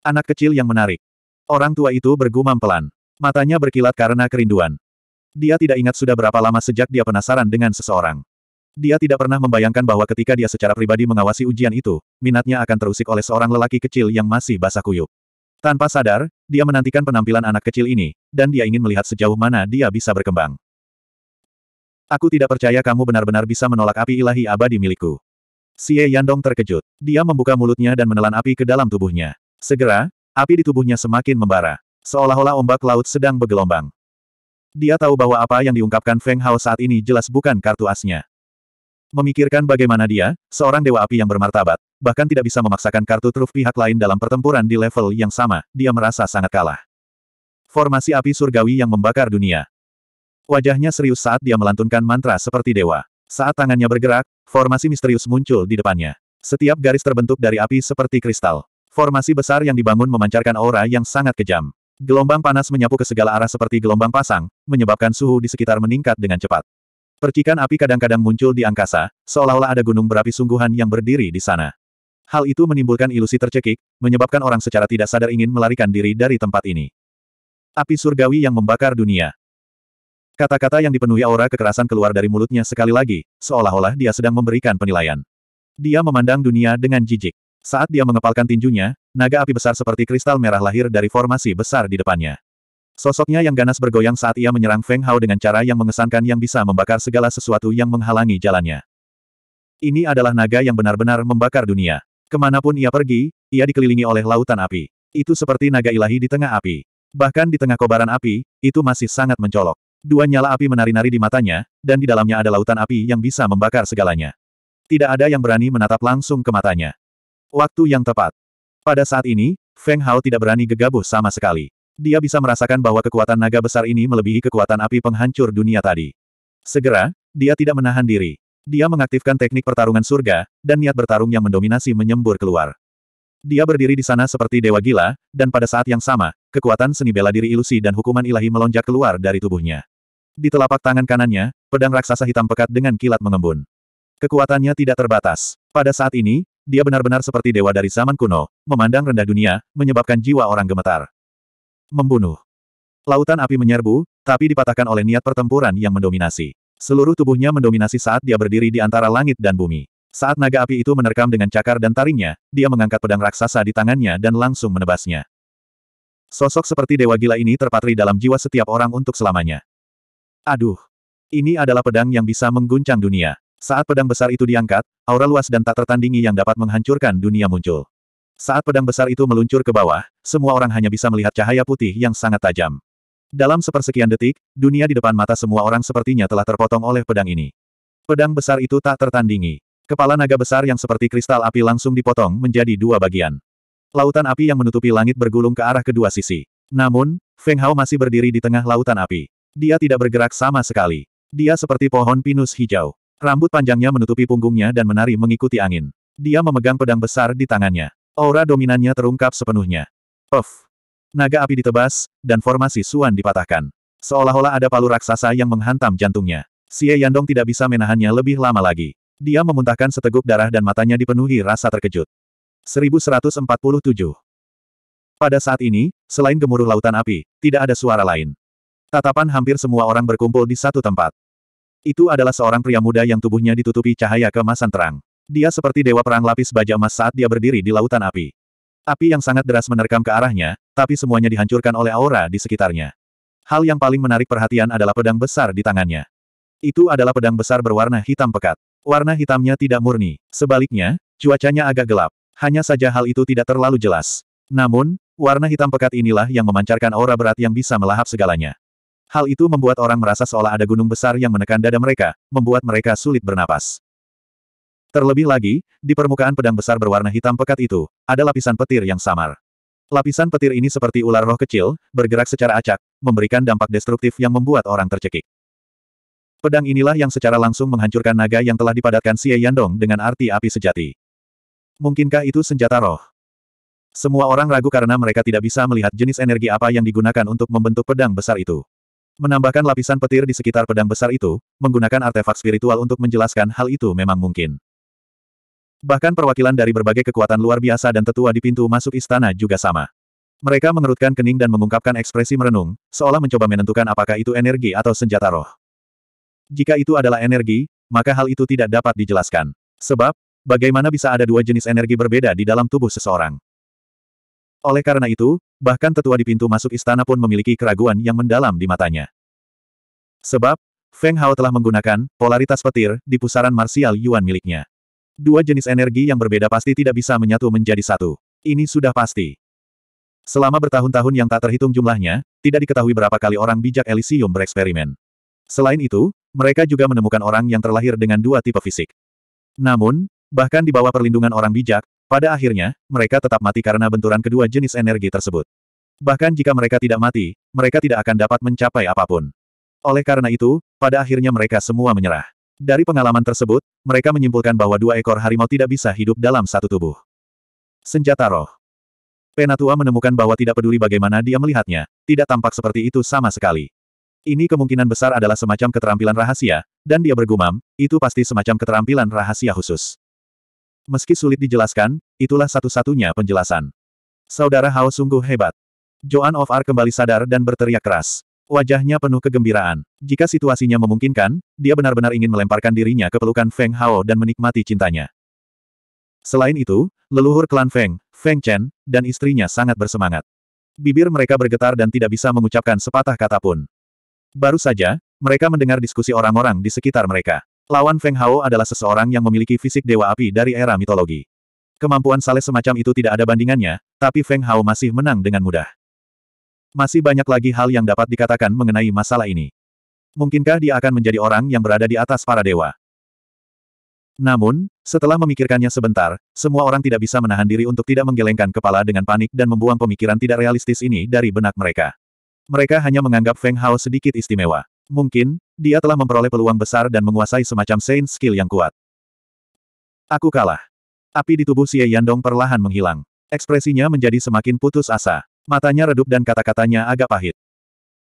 Anak kecil yang menarik. Orang tua itu bergumam pelan. Matanya berkilat karena kerinduan. Dia tidak ingat sudah berapa lama sejak dia penasaran dengan seseorang. Dia tidak pernah membayangkan bahwa ketika dia secara pribadi mengawasi ujian itu, minatnya akan terusik oleh seorang lelaki kecil yang masih basah kuyup. Tanpa sadar, dia menantikan penampilan anak kecil ini, dan dia ingin melihat sejauh mana dia bisa berkembang. Aku tidak percaya kamu benar-benar bisa menolak api ilahi abadi milikku. Xie Yandong terkejut. Dia membuka mulutnya dan menelan api ke dalam tubuhnya. Segera, api di tubuhnya semakin membara. Seolah-olah ombak laut sedang bergelombang. Dia tahu bahwa apa yang diungkapkan Feng Hao saat ini jelas bukan kartu asnya. Memikirkan bagaimana dia, seorang dewa api yang bermartabat, bahkan tidak bisa memaksakan kartu truf pihak lain dalam pertempuran di level yang sama, dia merasa sangat kalah. Formasi api surgawi yang membakar dunia. Wajahnya serius saat dia melantunkan mantra seperti dewa. Saat tangannya bergerak, formasi misterius muncul di depannya. Setiap garis terbentuk dari api seperti kristal. Formasi besar yang dibangun memancarkan aura yang sangat kejam. Gelombang panas menyapu ke segala arah seperti gelombang pasang, menyebabkan suhu di sekitar meningkat dengan cepat. Percikan api kadang-kadang muncul di angkasa, seolah-olah ada gunung berapi sungguhan yang berdiri di sana. Hal itu menimbulkan ilusi tercekik, menyebabkan orang secara tidak sadar ingin melarikan diri dari tempat ini. Api surgawi yang membakar dunia. Kata-kata yang dipenuhi aura kekerasan keluar dari mulutnya sekali lagi, seolah-olah dia sedang memberikan penilaian. Dia memandang dunia dengan jijik. Saat dia mengepalkan tinjunya, naga api besar seperti kristal merah lahir dari formasi besar di depannya. Sosoknya yang ganas bergoyang saat ia menyerang Feng Hao dengan cara yang mengesankan yang bisa membakar segala sesuatu yang menghalangi jalannya. Ini adalah naga yang benar-benar membakar dunia. Kemanapun ia pergi, ia dikelilingi oleh lautan api. Itu seperti naga ilahi di tengah api. Bahkan di tengah kobaran api, itu masih sangat mencolok. Dua nyala api menari-nari di matanya, dan di dalamnya ada lautan api yang bisa membakar segalanya. Tidak ada yang berani menatap langsung ke matanya. Waktu yang tepat. Pada saat ini, Feng Hao tidak berani gegabah sama sekali. Dia bisa merasakan bahwa kekuatan naga besar ini melebihi kekuatan api penghancur dunia tadi. Segera, dia tidak menahan diri. Dia mengaktifkan teknik pertarungan surga, dan niat bertarung yang mendominasi menyembur keluar. Dia berdiri di sana seperti dewa gila, dan pada saat yang sama, kekuatan seni bela diri ilusi dan hukuman ilahi melonjak keluar dari tubuhnya. Di telapak tangan kanannya, pedang raksasa hitam pekat dengan kilat mengembun. Kekuatannya tidak terbatas. Pada saat ini, dia benar-benar seperti dewa dari zaman kuno, memandang rendah dunia, menyebabkan jiwa orang gemetar. Membunuh. Lautan api menyerbu, tapi dipatahkan oleh niat pertempuran yang mendominasi. Seluruh tubuhnya mendominasi saat dia berdiri di antara langit dan bumi. Saat naga api itu menerkam dengan cakar dan taringnya, dia mengangkat pedang raksasa di tangannya dan langsung menebasnya. Sosok seperti dewa gila ini terpatri dalam jiwa setiap orang untuk selamanya. Aduh! Ini adalah pedang yang bisa mengguncang dunia. Saat pedang besar itu diangkat, aura luas dan tak tertandingi yang dapat menghancurkan dunia muncul. Saat pedang besar itu meluncur ke bawah, semua orang hanya bisa melihat cahaya putih yang sangat tajam. Dalam sepersekian detik, dunia di depan mata semua orang sepertinya telah terpotong oleh pedang ini. Pedang besar itu tak tertandingi. Kepala naga besar yang seperti kristal api langsung dipotong menjadi dua bagian. Lautan api yang menutupi langit bergulung ke arah kedua sisi. Namun, Feng Hao masih berdiri di tengah lautan api. Dia tidak bergerak sama sekali. Dia seperti pohon pinus hijau. Rambut panjangnya menutupi punggungnya dan menari mengikuti angin. Dia memegang pedang besar di tangannya. Aura dominannya terungkap sepenuhnya. Puff! Naga api ditebas, dan formasi Suan dipatahkan. Seolah-olah ada palu raksasa yang menghantam jantungnya. Xie Yandong tidak bisa menahannya lebih lama lagi. Dia memuntahkan seteguk darah dan matanya dipenuhi rasa terkejut. 1147 Pada saat ini, selain gemuruh lautan api, tidak ada suara lain. Tatapan hampir semua orang berkumpul di satu tempat. Itu adalah seorang pria muda yang tubuhnya ditutupi cahaya kemasan terang. Dia seperti dewa perang lapis baja emas saat dia berdiri di lautan api. Api yang sangat deras menerkam ke arahnya, tapi semuanya dihancurkan oleh aura di sekitarnya. Hal yang paling menarik perhatian adalah pedang besar di tangannya. Itu adalah pedang besar berwarna hitam pekat. Warna hitamnya tidak murni. Sebaliknya, cuacanya agak gelap. Hanya saja hal itu tidak terlalu jelas. Namun, warna hitam pekat inilah yang memancarkan aura berat yang bisa melahap segalanya. Hal itu membuat orang merasa seolah ada gunung besar yang menekan dada mereka, membuat mereka sulit bernapas. Terlebih lagi, di permukaan pedang besar berwarna hitam pekat itu, ada lapisan petir yang samar. Lapisan petir ini seperti ular roh kecil, bergerak secara acak, memberikan dampak destruktif yang membuat orang tercekik. Pedang inilah yang secara langsung menghancurkan naga yang telah dipadatkan Xie Yandong dengan arti api sejati. Mungkinkah itu senjata roh? Semua orang ragu karena mereka tidak bisa melihat jenis energi apa yang digunakan untuk membentuk pedang besar itu. Menambahkan lapisan petir di sekitar pedang besar itu, menggunakan artefak spiritual untuk menjelaskan hal itu memang mungkin. Bahkan perwakilan dari berbagai kekuatan luar biasa dan tetua di pintu masuk istana juga sama. Mereka mengerutkan kening dan mengungkapkan ekspresi merenung, seolah mencoba menentukan apakah itu energi atau senjata roh. Jika itu adalah energi, maka hal itu tidak dapat dijelaskan. Sebab, bagaimana bisa ada dua jenis energi berbeda di dalam tubuh seseorang? Oleh karena itu, bahkan tetua di pintu masuk istana pun memiliki keraguan yang mendalam di matanya. Sebab, Feng Hao telah menggunakan polaritas petir di pusaran martial Yuan miliknya. Dua jenis energi yang berbeda pasti tidak bisa menyatu menjadi satu. Ini sudah pasti. Selama bertahun-tahun yang tak terhitung jumlahnya, tidak diketahui berapa kali orang bijak Elysium bereksperimen. Selain itu, mereka juga menemukan orang yang terlahir dengan dua tipe fisik. Namun, bahkan di bawah perlindungan orang bijak, pada akhirnya, mereka tetap mati karena benturan kedua jenis energi tersebut. Bahkan jika mereka tidak mati, mereka tidak akan dapat mencapai apapun. Oleh karena itu, pada akhirnya mereka semua menyerah. Dari pengalaman tersebut, mereka menyimpulkan bahwa dua ekor harimau tidak bisa hidup dalam satu tubuh. Senjata roh. Penatua menemukan bahwa tidak peduli bagaimana dia melihatnya, tidak tampak seperti itu sama sekali. Ini kemungkinan besar adalah semacam keterampilan rahasia, dan dia bergumam, itu pasti semacam keterampilan rahasia khusus. Meski sulit dijelaskan, itulah satu-satunya penjelasan. Saudara Hao sungguh hebat. Joan of Arc kembali sadar dan berteriak keras. Wajahnya penuh kegembiraan. Jika situasinya memungkinkan, dia benar-benar ingin melemparkan dirinya ke pelukan Feng Hao dan menikmati cintanya. Selain itu, leluhur klan Feng, Feng Chen, dan istrinya sangat bersemangat. Bibir mereka bergetar dan tidak bisa mengucapkan sepatah kata pun. Baru saja, mereka mendengar diskusi orang-orang di sekitar mereka. Lawan Feng Hao adalah seseorang yang memiliki fisik dewa api dari era mitologi. Kemampuan sales semacam itu tidak ada bandingannya, tapi Feng Hao masih menang dengan mudah. Masih banyak lagi hal yang dapat dikatakan mengenai masalah ini. Mungkinkah dia akan menjadi orang yang berada di atas para dewa? Namun, setelah memikirkannya sebentar, semua orang tidak bisa menahan diri untuk tidak menggelengkan kepala dengan panik dan membuang pemikiran tidak realistis ini dari benak mereka. Mereka hanya menganggap Feng Hao sedikit istimewa. Mungkin, dia telah memperoleh peluang besar dan menguasai semacam Saint Skill yang kuat. Aku kalah. Api di tubuh Xie Yandong perlahan menghilang. Ekspresinya menjadi semakin putus asa. Matanya redup dan kata-katanya agak pahit.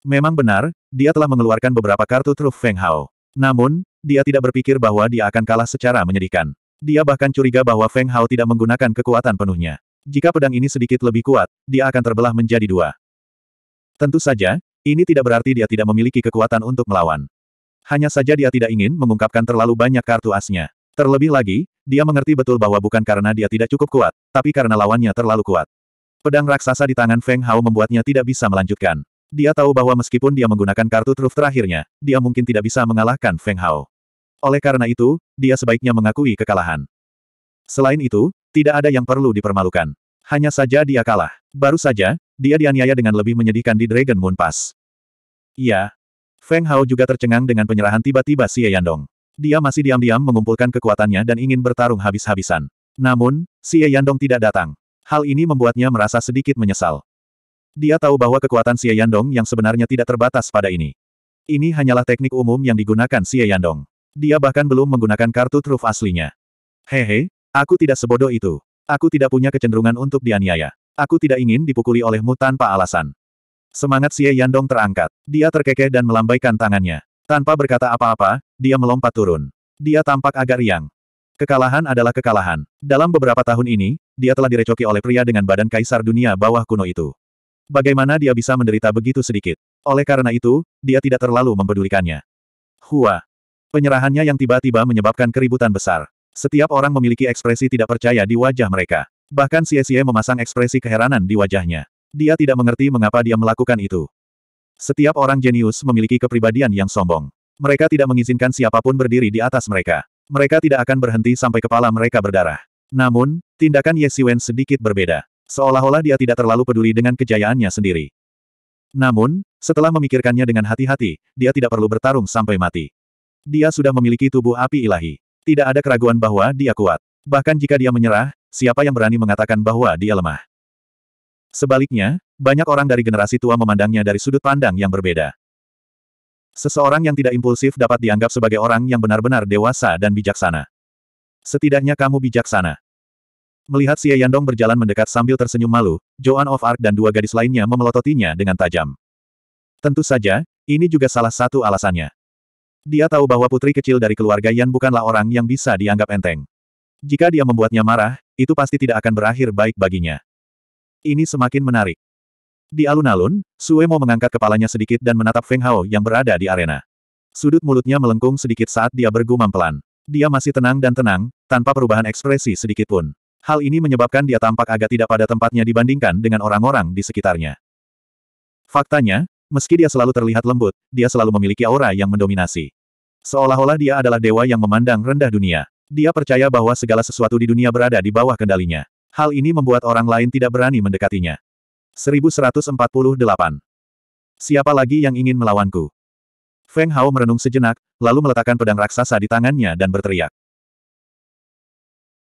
Memang benar, dia telah mengeluarkan beberapa kartu truf Feng Hao. Namun, dia tidak berpikir bahwa dia akan kalah secara menyedihkan. Dia bahkan curiga bahwa Feng Hao tidak menggunakan kekuatan penuhnya. Jika pedang ini sedikit lebih kuat, dia akan terbelah menjadi dua. Tentu saja, ini tidak berarti dia tidak memiliki kekuatan untuk melawan. Hanya saja dia tidak ingin mengungkapkan terlalu banyak kartu asnya. Terlebih lagi, dia mengerti betul bahwa bukan karena dia tidak cukup kuat, tapi karena lawannya terlalu kuat. Pedang raksasa di tangan Feng Hao membuatnya tidak bisa melanjutkan. Dia tahu bahwa meskipun dia menggunakan kartu truf terakhirnya, dia mungkin tidak bisa mengalahkan Feng Hao. Oleh karena itu, dia sebaiknya mengakui kekalahan. Selain itu, tidak ada yang perlu dipermalukan. Hanya saja dia kalah. Baru saja, dia dianiaya dengan lebih menyedihkan di Dragon Moon Pass. Iya. Feng Hao juga tercengang dengan penyerahan tiba-tiba si Yandong. Dia masih diam-diam mengumpulkan kekuatannya dan ingin bertarung habis-habisan. Namun, si Yandong tidak datang. Hal ini membuatnya merasa sedikit menyesal. Dia tahu bahwa kekuatan Xie Yandong yang sebenarnya tidak terbatas pada ini. Ini hanyalah teknik umum yang digunakan Xie Yandong. Dia bahkan belum menggunakan kartu truf aslinya. Hehe, aku tidak sebodoh itu. Aku tidak punya kecenderungan untuk dianiaya. Aku tidak ingin dipukuli olehmu tanpa alasan. Semangat Xie Yandong terangkat. Dia terkekeh dan melambaikan tangannya. Tanpa berkata apa-apa, dia melompat turun. Dia tampak agak riang. Kekalahan adalah kekalahan. Dalam beberapa tahun ini, dia telah direcoki oleh pria dengan badan kaisar dunia bawah kuno itu. Bagaimana dia bisa menderita begitu sedikit? Oleh karena itu, dia tidak terlalu mempedulikannya. Hua. Penyerahannya yang tiba-tiba menyebabkan keributan besar. Setiap orang memiliki ekspresi tidak percaya di wajah mereka. Bahkan Xie memasang ekspresi keheranan di wajahnya. Dia tidak mengerti mengapa dia melakukan itu. Setiap orang jenius memiliki kepribadian yang sombong. Mereka tidak mengizinkan siapapun berdiri di atas mereka. Mereka tidak akan berhenti sampai kepala mereka berdarah. Namun, tindakan Ye Siwen sedikit berbeda. Seolah-olah dia tidak terlalu peduli dengan kejayaannya sendiri. Namun, setelah memikirkannya dengan hati-hati, dia tidak perlu bertarung sampai mati. Dia sudah memiliki tubuh api ilahi. Tidak ada keraguan bahwa dia kuat. Bahkan jika dia menyerah, siapa yang berani mengatakan bahwa dia lemah? Sebaliknya, banyak orang dari generasi tua memandangnya dari sudut pandang yang berbeda. Seseorang yang tidak impulsif dapat dianggap sebagai orang yang benar-benar dewasa dan bijaksana. Setidaknya kamu bijaksana. Melihat Xie Yandong berjalan mendekat sambil tersenyum malu, Joan of Arc dan dua gadis lainnya memelototinya dengan tajam. Tentu saja, ini juga salah satu alasannya. Dia tahu bahwa putri kecil dari keluarga Yan bukanlah orang yang bisa dianggap enteng. Jika dia membuatnya marah, itu pasti tidak akan berakhir baik baginya. Ini semakin menarik. Di alun-alun, Sue mau mengangkat kepalanya sedikit dan menatap Feng Hao yang berada di arena. Sudut mulutnya melengkung sedikit saat dia bergumam pelan. Dia masih tenang dan tenang, tanpa perubahan ekspresi sedikitpun. Hal ini menyebabkan dia tampak agak tidak pada tempatnya dibandingkan dengan orang-orang di sekitarnya. Faktanya, meski dia selalu terlihat lembut, dia selalu memiliki aura yang mendominasi. Seolah-olah dia adalah dewa yang memandang rendah dunia. Dia percaya bahwa segala sesuatu di dunia berada di bawah kendalinya. Hal ini membuat orang lain tidak berani mendekatinya. 1148. Siapa lagi yang ingin melawanku? Feng Hao merenung sejenak, lalu meletakkan pedang raksasa di tangannya dan berteriak.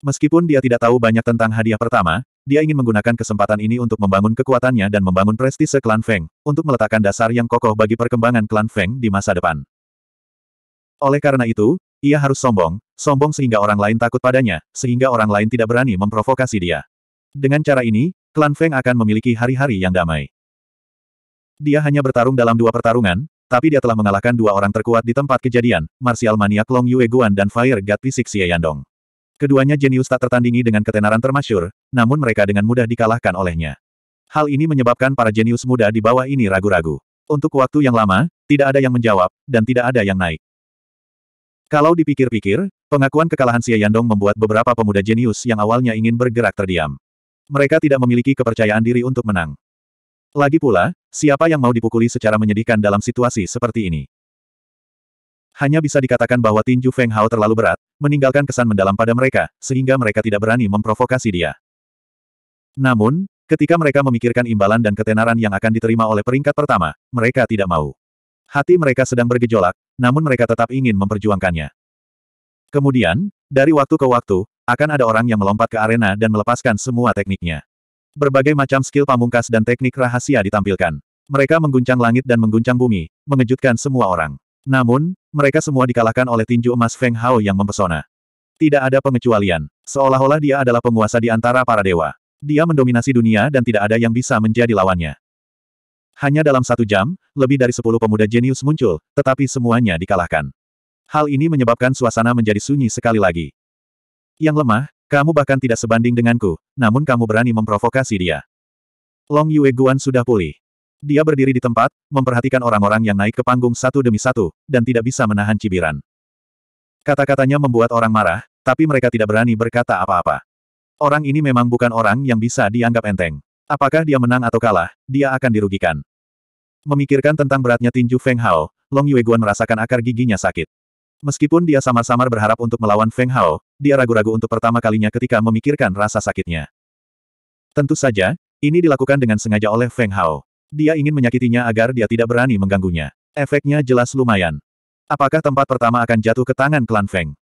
Meskipun dia tidak tahu banyak tentang hadiah pertama, dia ingin menggunakan kesempatan ini untuk membangun kekuatannya dan membangun prestise klan Feng, untuk meletakkan dasar yang kokoh bagi perkembangan klan Feng di masa depan. Oleh karena itu, ia harus sombong, sombong sehingga orang lain takut padanya, sehingga orang lain tidak berani memprovokasi dia. Dengan cara ini, klan Feng akan memiliki hari-hari yang damai. Dia hanya bertarung dalam dua pertarungan, tapi dia telah mengalahkan dua orang terkuat di tempat kejadian, Martial Maniak Long Yue Guan dan Fire God Fisik Xie Yandong. Keduanya jenius tak tertandingi dengan ketenaran termasyur, namun mereka dengan mudah dikalahkan olehnya. Hal ini menyebabkan para jenius muda di bawah ini ragu-ragu. Untuk waktu yang lama, tidak ada yang menjawab, dan tidak ada yang naik. Kalau dipikir-pikir, pengakuan kekalahan Xie Yandong membuat beberapa pemuda jenius yang awalnya ingin bergerak terdiam. Mereka tidak memiliki kepercayaan diri untuk menang. Lagi pula, Siapa yang mau dipukuli secara menyedihkan dalam situasi seperti ini? Hanya bisa dikatakan bahwa tinju Feng Hao terlalu berat, meninggalkan kesan mendalam pada mereka, sehingga mereka tidak berani memprovokasi dia. Namun, ketika mereka memikirkan imbalan dan ketenaran yang akan diterima oleh peringkat pertama, mereka tidak mau. Hati mereka sedang bergejolak, namun mereka tetap ingin memperjuangkannya. Kemudian, dari waktu ke waktu, akan ada orang yang melompat ke arena dan melepaskan semua tekniknya. Berbagai macam skill pamungkas dan teknik rahasia ditampilkan. Mereka mengguncang langit dan mengguncang bumi, mengejutkan semua orang. Namun, mereka semua dikalahkan oleh tinju emas Feng Hao yang mempesona. Tidak ada pengecualian. Seolah-olah dia adalah penguasa di antara para dewa. Dia mendominasi dunia dan tidak ada yang bisa menjadi lawannya. Hanya dalam satu jam, lebih dari sepuluh pemuda jenius muncul, tetapi semuanya dikalahkan. Hal ini menyebabkan suasana menjadi sunyi sekali lagi. Yang lemah, kamu bahkan tidak sebanding denganku, namun kamu berani memprovokasi dia. Long Yue Guan sudah pulih. Dia berdiri di tempat, memperhatikan orang-orang yang naik ke panggung satu demi satu, dan tidak bisa menahan cibiran. Kata-katanya membuat orang marah, tapi mereka tidak berani berkata apa-apa. Orang ini memang bukan orang yang bisa dianggap enteng. Apakah dia menang atau kalah, dia akan dirugikan. Memikirkan tentang beratnya tinju Feng Hao, Long Yue Guan merasakan akar giginya sakit. Meskipun dia samar-samar berharap untuk melawan Feng Hao, dia ragu-ragu untuk pertama kalinya ketika memikirkan rasa sakitnya. Tentu saja, ini dilakukan dengan sengaja oleh Feng Hao. Dia ingin menyakitinya agar dia tidak berani mengganggunya. Efeknya jelas lumayan. Apakah tempat pertama akan jatuh ke tangan klan Feng?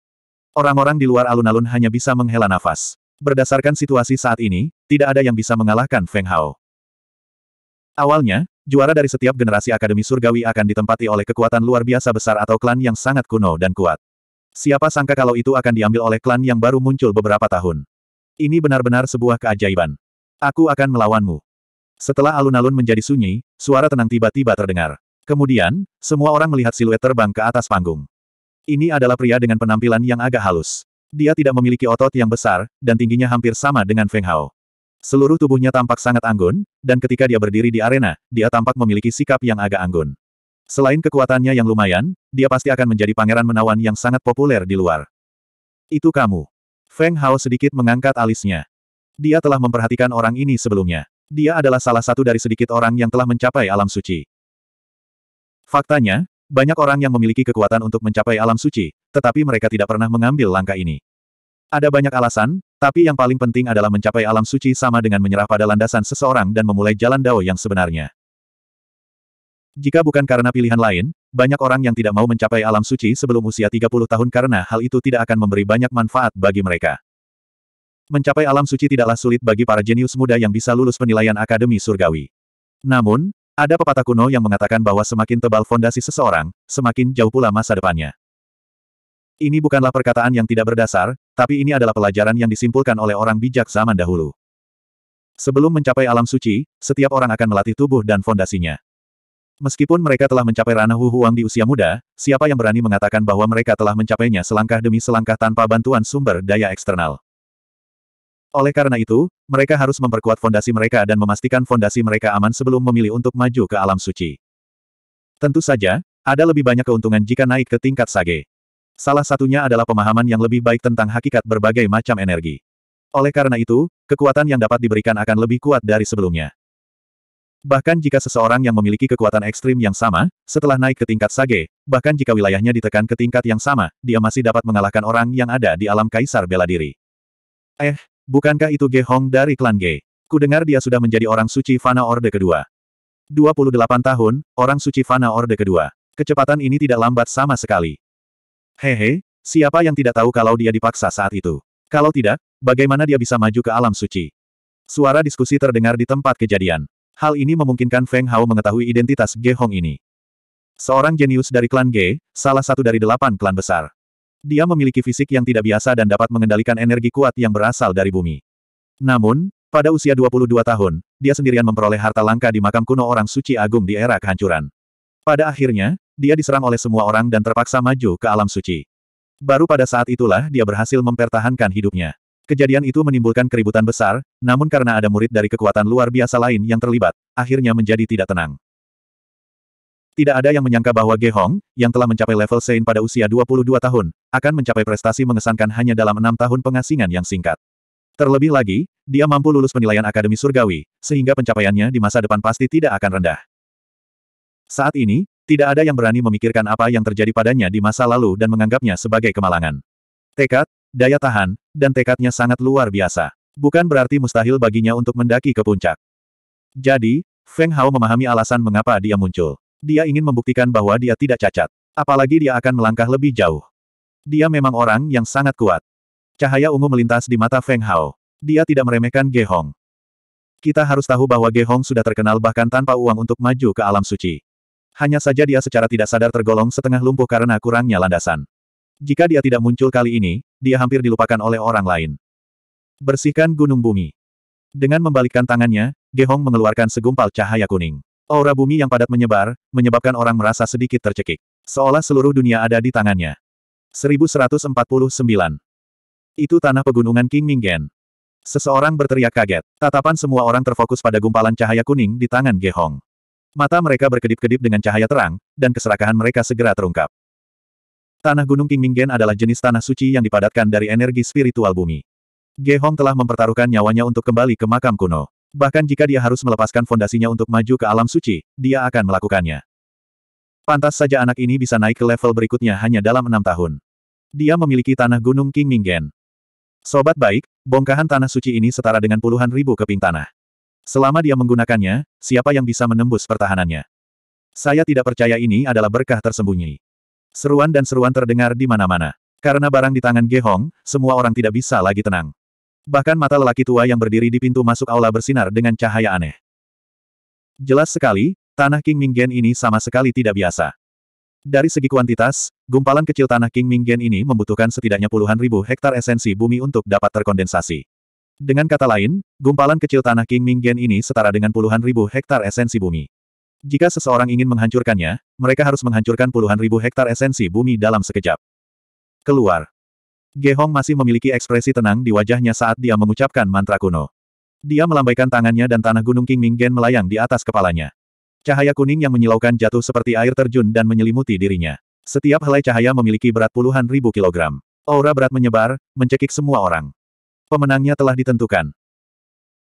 Orang-orang di luar alun-alun hanya bisa menghela nafas. Berdasarkan situasi saat ini, tidak ada yang bisa mengalahkan Feng Hao. Awalnya, juara dari setiap generasi Akademi Surgawi akan ditempati oleh kekuatan luar biasa besar atau klan yang sangat kuno dan kuat. Siapa sangka kalau itu akan diambil oleh klan yang baru muncul beberapa tahun. Ini benar-benar sebuah keajaiban. Aku akan melawanmu. Setelah alun-alun menjadi sunyi, suara tenang tiba-tiba terdengar. Kemudian, semua orang melihat siluet terbang ke atas panggung. Ini adalah pria dengan penampilan yang agak halus. Dia tidak memiliki otot yang besar, dan tingginya hampir sama dengan Feng Hao. Seluruh tubuhnya tampak sangat anggun, dan ketika dia berdiri di arena, dia tampak memiliki sikap yang agak anggun. Selain kekuatannya yang lumayan, dia pasti akan menjadi pangeran menawan yang sangat populer di luar. Itu kamu. Feng Hao sedikit mengangkat alisnya. Dia telah memperhatikan orang ini sebelumnya. Dia adalah salah satu dari sedikit orang yang telah mencapai alam suci. Faktanya, banyak orang yang memiliki kekuatan untuk mencapai alam suci, tetapi mereka tidak pernah mengambil langkah ini. Ada banyak alasan, tapi yang paling penting adalah mencapai alam suci sama dengan menyerah pada landasan seseorang dan memulai jalan dao yang sebenarnya. Jika bukan karena pilihan lain, banyak orang yang tidak mau mencapai alam suci sebelum usia 30 tahun karena hal itu tidak akan memberi banyak manfaat bagi mereka. Mencapai alam suci tidaklah sulit bagi para jenius muda yang bisa lulus penilaian Akademi Surgawi. Namun, ada pepatah kuno yang mengatakan bahwa semakin tebal fondasi seseorang, semakin jauh pula masa depannya. Ini bukanlah perkataan yang tidak berdasar, tapi ini adalah pelajaran yang disimpulkan oleh orang bijak zaman dahulu. Sebelum mencapai alam suci, setiap orang akan melatih tubuh dan fondasinya. Meskipun mereka telah mencapai ranah Hu Huang di usia muda, siapa yang berani mengatakan bahwa mereka telah mencapainya selangkah demi selangkah tanpa bantuan sumber daya eksternal. Oleh karena itu, mereka harus memperkuat fondasi mereka dan memastikan fondasi mereka aman sebelum memilih untuk maju ke alam suci. Tentu saja, ada lebih banyak keuntungan jika naik ke tingkat sage. Salah satunya adalah pemahaman yang lebih baik tentang hakikat berbagai macam energi. Oleh karena itu, kekuatan yang dapat diberikan akan lebih kuat dari sebelumnya. Bahkan jika seseorang yang memiliki kekuatan ekstrim yang sama, setelah naik ke tingkat Sage, bahkan jika wilayahnya ditekan ke tingkat yang sama, dia masih dapat mengalahkan orang yang ada di alam kaisar bela diri. Eh, bukankah itu Ge Hong dari klan Ge? Kudengar dia sudah menjadi orang suci Fana Orde kedua. 28 tahun, orang suci Fana Orde kedua. Kecepatan ini tidak lambat sama sekali. Hehe, siapa yang tidak tahu kalau dia dipaksa saat itu? Kalau tidak, bagaimana dia bisa maju ke alam suci? Suara diskusi terdengar di tempat kejadian. Hal ini memungkinkan Feng Hao mengetahui identitas Ge Hong ini. Seorang jenius dari klan Ge, salah satu dari delapan klan besar. Dia memiliki fisik yang tidak biasa dan dapat mengendalikan energi kuat yang berasal dari bumi. Namun, pada usia 22 tahun, dia sendirian memperoleh harta langka di makam kuno orang suci agung di era kehancuran. Pada akhirnya, dia diserang oleh semua orang dan terpaksa maju ke alam suci. Baru pada saat itulah dia berhasil mempertahankan hidupnya. Kejadian itu menimbulkan keributan besar, namun karena ada murid dari kekuatan luar biasa lain yang terlibat, akhirnya menjadi tidak tenang. Tidak ada yang menyangka bahwa Ge Hong, yang telah mencapai level Sein pada usia 22 tahun, akan mencapai prestasi mengesankan hanya dalam enam tahun pengasingan yang singkat. Terlebih lagi, dia mampu lulus penilaian Akademi Surgawi, sehingga pencapaiannya di masa depan pasti tidak akan rendah. Saat ini, tidak ada yang berani memikirkan apa yang terjadi padanya di masa lalu dan menganggapnya sebagai kemalangan. Tekad, daya tahan, dan tekadnya sangat luar biasa. Bukan berarti mustahil baginya untuk mendaki ke puncak. Jadi, Feng Hao memahami alasan mengapa dia muncul. Dia ingin membuktikan bahwa dia tidak cacat. Apalagi dia akan melangkah lebih jauh. Dia memang orang yang sangat kuat. Cahaya ungu melintas di mata Feng Hao. Dia tidak meremehkan Ge Hong. Kita harus tahu bahwa Ge Hong sudah terkenal bahkan tanpa uang untuk maju ke alam suci. Hanya saja dia secara tidak sadar tergolong setengah lumpuh karena kurangnya landasan. Jika dia tidak muncul kali ini, dia hampir dilupakan oleh orang lain. Bersihkan gunung bumi. Dengan membalikkan tangannya, Gehong mengeluarkan segumpal cahaya kuning. Aura bumi yang padat menyebar, menyebabkan orang merasa sedikit tercekik. Seolah seluruh dunia ada di tangannya. 1149. Itu tanah pegunungan King Minggen. Seseorang berteriak kaget. Tatapan semua orang terfokus pada gumpalan cahaya kuning di tangan Gehong. Mata mereka berkedip-kedip dengan cahaya terang, dan keserakahan mereka segera terungkap. Tanah Gunung Minggen adalah jenis tanah suci yang dipadatkan dari energi spiritual bumi. Ge Hong telah mempertaruhkan nyawanya untuk kembali ke makam kuno. Bahkan jika dia harus melepaskan fondasinya untuk maju ke alam suci, dia akan melakukannya. Pantas saja anak ini bisa naik ke level berikutnya hanya dalam enam tahun. Dia memiliki tanah Gunung King Minggen. Sobat baik, bongkahan tanah suci ini setara dengan puluhan ribu keping tanah. Selama dia menggunakannya, siapa yang bisa menembus pertahanannya? Saya tidak percaya ini adalah berkah tersembunyi. Seruan dan seruan terdengar di mana-mana. Karena barang di tangan Ge Hong, semua orang tidak bisa lagi tenang. Bahkan mata lelaki tua yang berdiri di pintu masuk aula bersinar dengan cahaya aneh. Jelas sekali, tanah King Minggen ini sama sekali tidak biasa. Dari segi kuantitas, gumpalan kecil tanah King Minggen ini membutuhkan setidaknya puluhan ribu hektar esensi bumi untuk dapat terkondensasi. Dengan kata lain, gumpalan kecil tanah King Minggen ini setara dengan puluhan ribu hektar esensi bumi. Jika seseorang ingin menghancurkannya, mereka harus menghancurkan puluhan ribu hektar esensi bumi dalam sekejap. Keluar. Ge Hong masih memiliki ekspresi tenang di wajahnya saat dia mengucapkan mantra kuno. Dia melambaikan tangannya dan tanah gunung King Minggen melayang di atas kepalanya. Cahaya kuning yang menyilaukan jatuh seperti air terjun dan menyelimuti dirinya. Setiap helai cahaya memiliki berat puluhan ribu kilogram. Aura berat menyebar, mencekik semua orang. Pemenangnya telah ditentukan.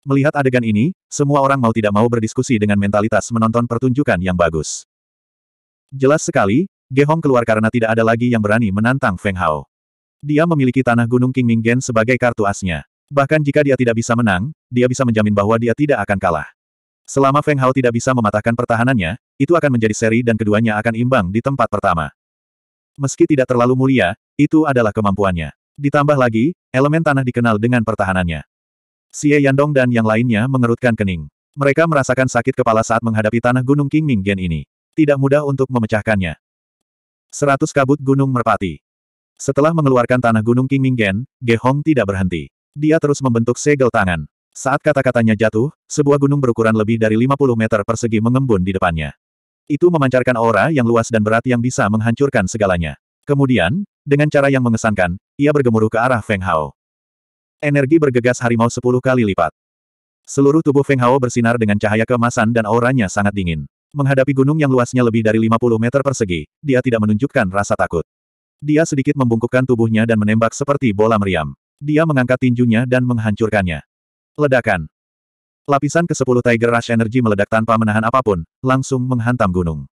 Melihat adegan ini, semua orang mau tidak mau berdiskusi dengan mentalitas menonton pertunjukan yang bagus. Jelas sekali, Gehong keluar karena tidak ada lagi yang berani menantang Feng Hao. Dia memiliki tanah gunung King Minggen sebagai kartu asnya. Bahkan jika dia tidak bisa menang, dia bisa menjamin bahwa dia tidak akan kalah. Selama Feng Hao tidak bisa mematahkan pertahanannya, itu akan menjadi seri dan keduanya akan imbang di tempat pertama. Meski tidak terlalu mulia, itu adalah kemampuannya. Ditambah lagi, elemen tanah dikenal dengan pertahanannya. Xie Yandong dan yang lainnya mengerutkan kening. Mereka merasakan sakit kepala saat menghadapi tanah gunung King Ming Gen ini. Tidak mudah untuk memecahkannya. Seratus kabut gunung merpati. Setelah mengeluarkan tanah gunung King Minggen, Ge Hong tidak berhenti. Dia terus membentuk segel tangan. Saat kata-katanya jatuh, sebuah gunung berukuran lebih dari 50 meter persegi mengembun di depannya. Itu memancarkan aura yang luas dan berat yang bisa menghancurkan segalanya. Kemudian, dengan cara yang mengesankan, ia bergemuruh ke arah Feng Hao. Energi bergegas harimau sepuluh kali lipat. Seluruh tubuh Feng Hao bersinar dengan cahaya keemasan dan auranya sangat dingin. Menghadapi gunung yang luasnya lebih dari 50 meter persegi, dia tidak menunjukkan rasa takut. Dia sedikit membungkukkan tubuhnya dan menembak seperti bola meriam. Dia mengangkat tinjunya dan menghancurkannya. Ledakan. Lapisan ke-10 Tiger Rush Energy meledak tanpa menahan apapun, langsung menghantam gunung.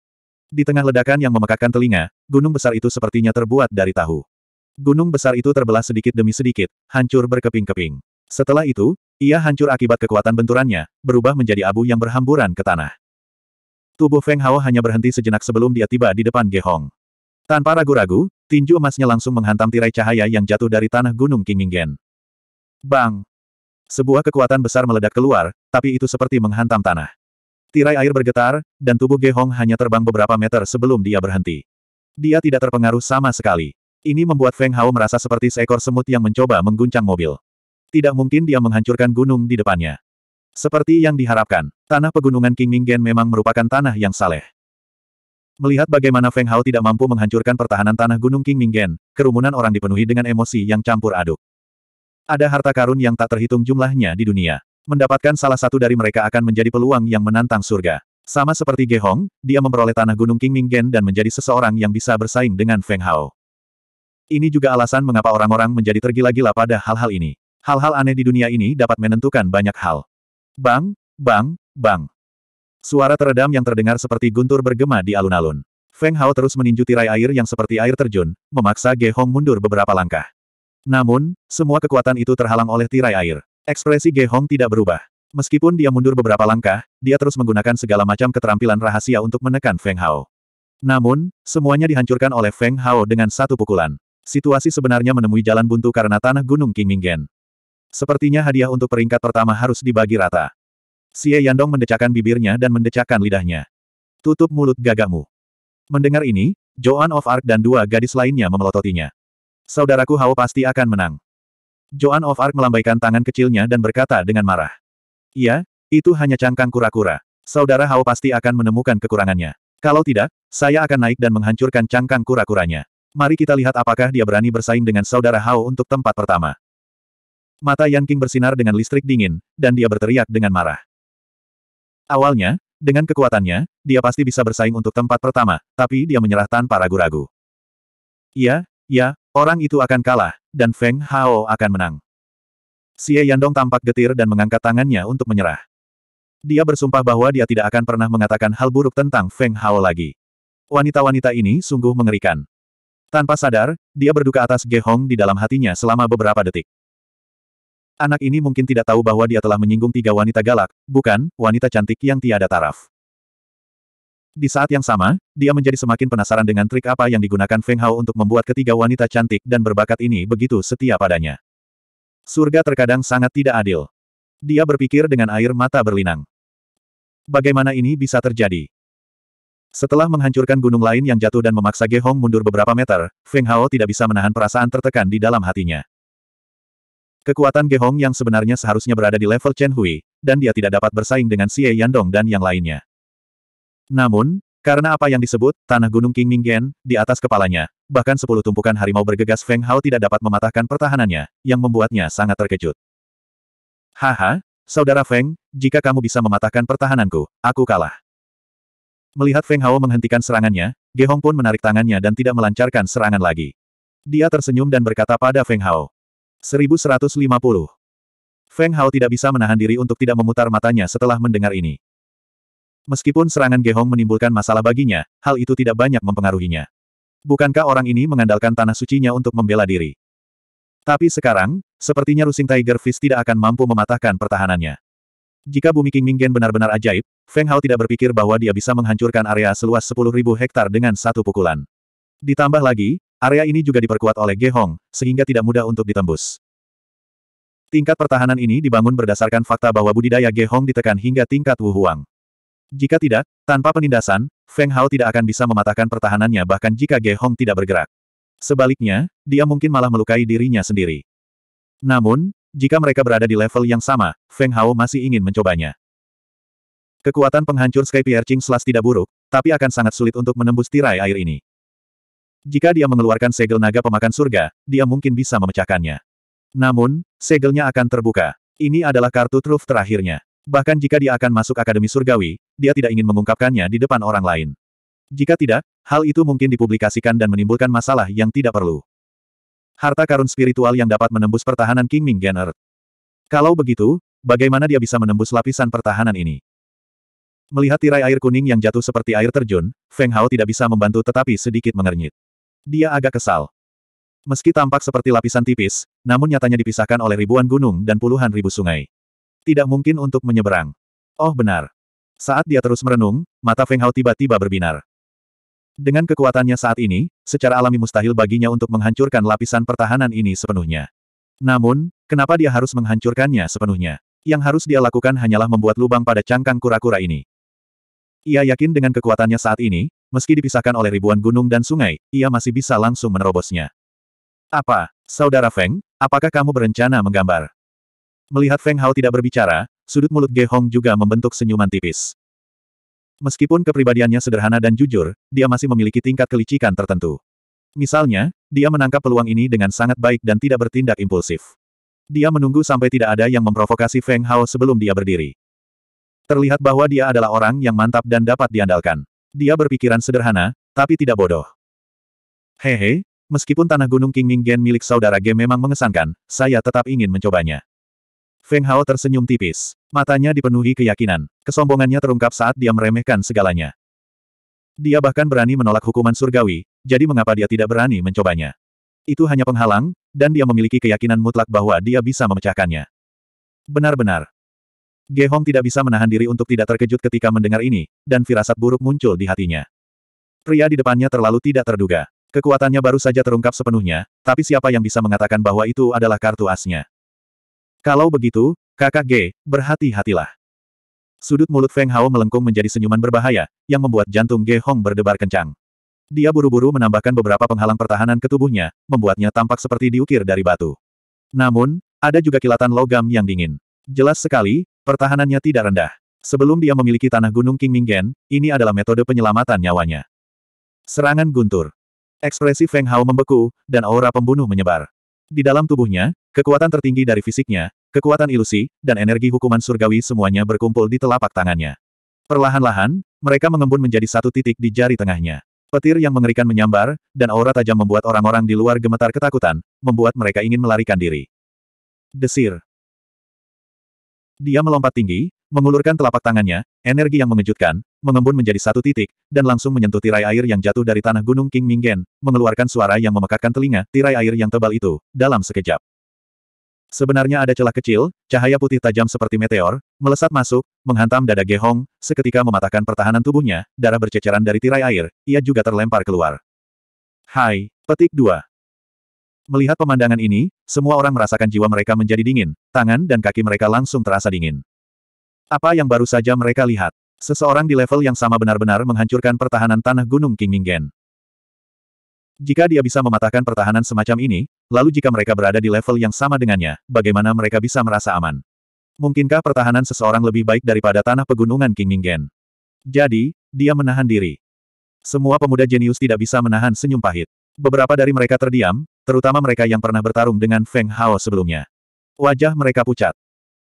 Di tengah ledakan yang memekakkan telinga, gunung besar itu sepertinya terbuat dari tahu. Gunung besar itu terbelah sedikit demi sedikit, hancur berkeping-keping. Setelah itu, ia hancur akibat kekuatan benturannya, berubah menjadi abu yang berhamburan ke tanah. Tubuh Feng Hao hanya berhenti sejenak sebelum dia tiba di depan Gehong. Tanpa ragu-ragu, tinju emasnya langsung menghantam tirai cahaya yang jatuh dari tanah gunung Kinginggen. Bang! Sebuah kekuatan besar meledak keluar, tapi itu seperti menghantam tanah. Tirai air bergetar, dan tubuh Gehong hanya terbang beberapa meter sebelum dia berhenti. Dia tidak terpengaruh sama sekali. Ini membuat Feng Hao merasa seperti seekor semut yang mencoba mengguncang mobil. Tidak mungkin dia menghancurkan gunung di depannya. Seperti yang diharapkan, tanah pegunungan King Minggen memang merupakan tanah yang saleh. Melihat bagaimana Feng Hao tidak mampu menghancurkan pertahanan tanah gunung King Minggen, kerumunan orang dipenuhi dengan emosi yang campur aduk. Ada harta karun yang tak terhitung jumlahnya di dunia. Mendapatkan salah satu dari mereka akan menjadi peluang yang menantang surga. Sama seperti Ge Hong, dia memperoleh tanah gunung King Minggen dan menjadi seseorang yang bisa bersaing dengan Feng Hao. Ini juga alasan mengapa orang-orang menjadi tergila-gila pada hal-hal ini. Hal-hal aneh di dunia ini dapat menentukan banyak hal. Bang, bang, bang. Suara teredam yang terdengar seperti guntur bergema di alun-alun. Feng Hao terus meninju tirai air yang seperti air terjun, memaksa Ge Hong mundur beberapa langkah. Namun, semua kekuatan itu terhalang oleh tirai air. Ekspresi Ge Hong tidak berubah. Meskipun dia mundur beberapa langkah, dia terus menggunakan segala macam keterampilan rahasia untuk menekan Feng Hao. Namun, semuanya dihancurkan oleh Feng Hao dengan satu pukulan situasi sebenarnya menemui jalan buntu karena tanah gunung Qingminggen. Sepertinya hadiah untuk peringkat pertama harus dibagi rata. Xie Yandong mendecakkan bibirnya dan mendecakkan lidahnya. Tutup mulut gagamu. Mendengar ini, Joan of Arc dan dua gadis lainnya memelototinya. Saudaraku Hao pasti akan menang. Joan of Arc melambaikan tangan kecilnya dan berkata dengan marah. Iya, itu hanya cangkang kura-kura. Saudara Hao pasti akan menemukan kekurangannya. Kalau tidak, saya akan naik dan menghancurkan cangkang kura-kuranya. Mari kita lihat apakah dia berani bersaing dengan saudara Hao untuk tempat pertama. Mata Yan King bersinar dengan listrik dingin, dan dia berteriak dengan marah. Awalnya, dengan kekuatannya, dia pasti bisa bersaing untuk tempat pertama, tapi dia menyerah tanpa ragu-ragu. Ya, ya, orang itu akan kalah, dan Feng Hao akan menang. Xie Yandong tampak getir dan mengangkat tangannya untuk menyerah. Dia bersumpah bahwa dia tidak akan pernah mengatakan hal buruk tentang Feng Hao lagi. Wanita-wanita ini sungguh mengerikan. Tanpa sadar, dia berduka atas Ge Hong di dalam hatinya selama beberapa detik. Anak ini mungkin tidak tahu bahwa dia telah menyinggung tiga wanita galak, bukan, wanita cantik yang tiada taraf. Di saat yang sama, dia menjadi semakin penasaran dengan trik apa yang digunakan Feng Hao untuk membuat ketiga wanita cantik dan berbakat ini begitu setia padanya. Surga terkadang sangat tidak adil. Dia berpikir dengan air mata berlinang. Bagaimana ini bisa terjadi? Setelah menghancurkan gunung lain yang jatuh dan memaksa Ge Hong mundur beberapa meter, Feng Hao tidak bisa menahan perasaan tertekan di dalam hatinya. Kekuatan Ge Hong yang sebenarnya seharusnya berada di level Chen Hui, dan dia tidak dapat bersaing dengan Xie Yandong dan yang lainnya. Namun, karena apa yang disebut, tanah gunung King Minggen, di atas kepalanya, bahkan sepuluh tumpukan harimau bergegas Feng Hao tidak dapat mematahkan pertahanannya, yang membuatnya sangat terkejut. Haha, Saudara Feng, jika kamu bisa mematahkan pertahananku, aku kalah. Melihat Feng Hao menghentikan serangannya, Ge Hong pun menarik tangannya dan tidak melancarkan serangan lagi. Dia tersenyum dan berkata pada Feng Hao. 1150. Feng Hao tidak bisa menahan diri untuk tidak memutar matanya setelah mendengar ini. Meskipun serangan Ge Hong menimbulkan masalah baginya, hal itu tidak banyak mempengaruhinya. Bukankah orang ini mengandalkan tanah sucinya untuk membela diri? Tapi sekarang, sepertinya Rusing Tiger Fist tidak akan mampu mematahkan pertahanannya. Jika bumi King Minggen benar-benar ajaib, Feng Hao tidak berpikir bahwa dia bisa menghancurkan area seluas 10.000 hektar dengan satu pukulan. Ditambah lagi, area ini juga diperkuat oleh Ge Hong, sehingga tidak mudah untuk ditembus. Tingkat pertahanan ini dibangun berdasarkan fakta bahwa budidaya Ge Hong ditekan hingga tingkat Wu Huang. Jika tidak, tanpa penindasan, Feng Hao tidak akan bisa mematahkan pertahanannya bahkan jika Ge Hong tidak bergerak. Sebaliknya, dia mungkin malah melukai dirinya sendiri. Namun, jika mereka berada di level yang sama, Feng Hao masih ingin mencobanya. Kekuatan penghancur Sky Piercing Slash tidak buruk, tapi akan sangat sulit untuk menembus tirai air ini. Jika dia mengeluarkan segel naga pemakan surga, dia mungkin bisa memecahkannya. Namun, segelnya akan terbuka. Ini adalah kartu truf terakhirnya. Bahkan jika dia akan masuk Akademi Surgawi, dia tidak ingin mengungkapkannya di depan orang lain. Jika tidak, hal itu mungkin dipublikasikan dan menimbulkan masalah yang tidak perlu harta karun spiritual yang dapat menembus pertahanan King Ming Gen Kalau begitu, bagaimana dia bisa menembus lapisan pertahanan ini? Melihat tirai air kuning yang jatuh seperti air terjun, Feng Hao tidak bisa membantu tetapi sedikit mengernyit. Dia agak kesal. Meski tampak seperti lapisan tipis, namun nyatanya dipisahkan oleh ribuan gunung dan puluhan ribu sungai. Tidak mungkin untuk menyeberang. Oh benar. Saat dia terus merenung, mata Feng Hao tiba-tiba berbinar. Dengan kekuatannya saat ini, secara alami mustahil baginya untuk menghancurkan lapisan pertahanan ini sepenuhnya. Namun, kenapa dia harus menghancurkannya sepenuhnya? Yang harus dia lakukan hanyalah membuat lubang pada cangkang kura-kura ini. Ia yakin dengan kekuatannya saat ini, meski dipisahkan oleh ribuan gunung dan sungai, ia masih bisa langsung menerobosnya. Apa, Saudara Feng, apakah kamu berencana menggambar? Melihat Feng Hao tidak berbicara, sudut mulut Ge Hong juga membentuk senyuman tipis. Meskipun kepribadiannya sederhana dan jujur, dia masih memiliki tingkat kelicikan tertentu. Misalnya, dia menangkap peluang ini dengan sangat baik dan tidak bertindak impulsif. Dia menunggu sampai tidak ada yang memprovokasi Feng Hao sebelum dia berdiri. Terlihat bahwa dia adalah orang yang mantap dan dapat diandalkan. Dia berpikiran sederhana, tapi tidak bodoh. Hehe, meskipun tanah gunung King Ming Gen milik saudara G memang mengesankan, saya tetap ingin mencobanya. Feng Hao tersenyum tipis. Matanya dipenuhi keyakinan. Kesombongannya terungkap saat dia meremehkan segalanya. Dia bahkan berani menolak hukuman surgawi, jadi mengapa dia tidak berani mencobanya? Itu hanya penghalang, dan dia memiliki keyakinan mutlak bahwa dia bisa memecahkannya. Benar-benar. Ge Hong tidak bisa menahan diri untuk tidak terkejut ketika mendengar ini, dan firasat buruk muncul di hatinya. Pria di depannya terlalu tidak terduga. Kekuatannya baru saja terungkap sepenuhnya, tapi siapa yang bisa mengatakan bahwa itu adalah kartu asnya? Kalau begitu, kakak G, berhati-hatilah. Sudut mulut Feng Hao melengkung menjadi senyuman berbahaya, yang membuat jantung Ge Hong berdebar kencang. Dia buru-buru menambahkan beberapa penghalang pertahanan ke tubuhnya, membuatnya tampak seperti diukir dari batu. Namun, ada juga kilatan logam yang dingin. Jelas sekali, pertahanannya tidak rendah. Sebelum dia memiliki tanah gunung King Minggen, ini adalah metode penyelamatan nyawanya. Serangan guntur. Ekspresi Feng Hao membeku, dan aura pembunuh menyebar. Di dalam tubuhnya, Kekuatan tertinggi dari fisiknya, kekuatan ilusi, dan energi hukuman surgawi semuanya berkumpul di telapak tangannya. Perlahan-lahan, mereka mengembun menjadi satu titik di jari tengahnya. Petir yang mengerikan menyambar, dan aura tajam membuat orang-orang di luar gemetar ketakutan, membuat mereka ingin melarikan diri. Desir. Dia melompat tinggi, mengulurkan telapak tangannya, energi yang mengejutkan, mengembun menjadi satu titik, dan langsung menyentuh tirai air yang jatuh dari tanah gunung King Minggen, mengeluarkan suara yang memekakkan telinga, tirai air yang tebal itu, dalam sekejap. Sebenarnya ada celah kecil, cahaya putih tajam seperti meteor, melesat masuk, menghantam dada Gehong, seketika mematahkan pertahanan tubuhnya, darah berceceran dari tirai air, ia juga terlempar keluar. Hai, petik 2. Melihat pemandangan ini, semua orang merasakan jiwa mereka menjadi dingin, tangan dan kaki mereka langsung terasa dingin. Apa yang baru saja mereka lihat? Seseorang di level yang sama benar-benar menghancurkan pertahanan tanah gunung King Minggen. Jika dia bisa mematahkan pertahanan semacam ini, lalu jika mereka berada di level yang sama dengannya, bagaimana mereka bisa merasa aman? Mungkinkah pertahanan seseorang lebih baik daripada tanah pegunungan King Minggen? Jadi, dia menahan diri. Semua pemuda jenius tidak bisa menahan senyum pahit. Beberapa dari mereka terdiam, terutama mereka yang pernah bertarung dengan Feng Hao sebelumnya. Wajah mereka pucat.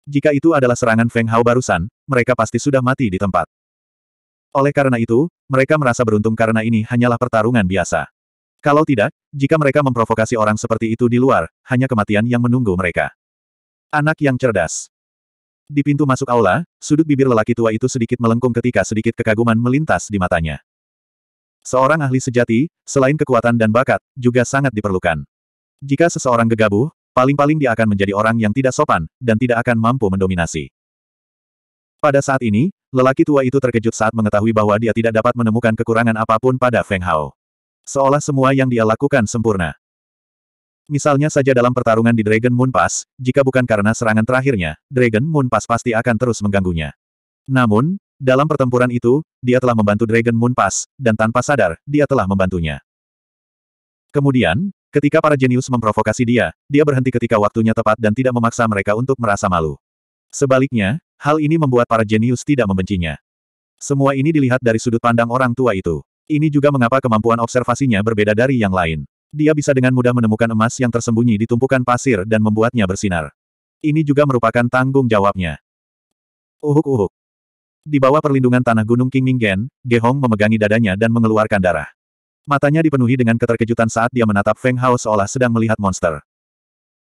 Jika itu adalah serangan Feng Hao barusan, mereka pasti sudah mati di tempat. Oleh karena itu, mereka merasa beruntung karena ini hanyalah pertarungan biasa. Kalau tidak, jika mereka memprovokasi orang seperti itu di luar, hanya kematian yang menunggu mereka. Anak yang cerdas. Di pintu masuk aula, sudut bibir lelaki tua itu sedikit melengkung ketika sedikit kekaguman melintas di matanya. Seorang ahli sejati, selain kekuatan dan bakat, juga sangat diperlukan. Jika seseorang gegabah, paling-paling dia akan menjadi orang yang tidak sopan, dan tidak akan mampu mendominasi. Pada saat ini, lelaki tua itu terkejut saat mengetahui bahwa dia tidak dapat menemukan kekurangan apapun pada Feng Hao. Seolah semua yang dia lakukan sempurna. Misalnya saja dalam pertarungan di Dragon Moon Pass, jika bukan karena serangan terakhirnya, Dragon Moon Pass pasti akan terus mengganggunya. Namun, dalam pertempuran itu, dia telah membantu Dragon Moon Pass, dan tanpa sadar, dia telah membantunya. Kemudian, ketika para jenius memprovokasi dia, dia berhenti ketika waktunya tepat dan tidak memaksa mereka untuk merasa malu. Sebaliknya, hal ini membuat para jenius tidak membencinya. Semua ini dilihat dari sudut pandang orang tua itu. Ini juga mengapa kemampuan observasinya berbeda dari yang lain. Dia bisa dengan mudah menemukan emas yang tersembunyi di tumpukan pasir dan membuatnya bersinar. Ini juga merupakan tanggung jawabnya. Uhuk-uhuk. Di bawah perlindungan tanah gunung King Minggen, Ge Hong memegangi dadanya dan mengeluarkan darah. Matanya dipenuhi dengan keterkejutan saat dia menatap Feng Hao seolah sedang melihat monster.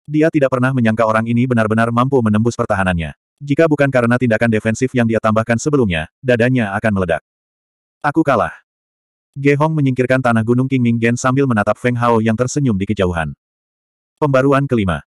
Dia tidak pernah menyangka orang ini benar-benar mampu menembus pertahanannya. Jika bukan karena tindakan defensif yang dia tambahkan sebelumnya, dadanya akan meledak. Aku kalah. Ge Hong menyingkirkan tanah gunung Qingming Gen sambil menatap Feng Hao yang tersenyum di kejauhan. Pembaruan kelima.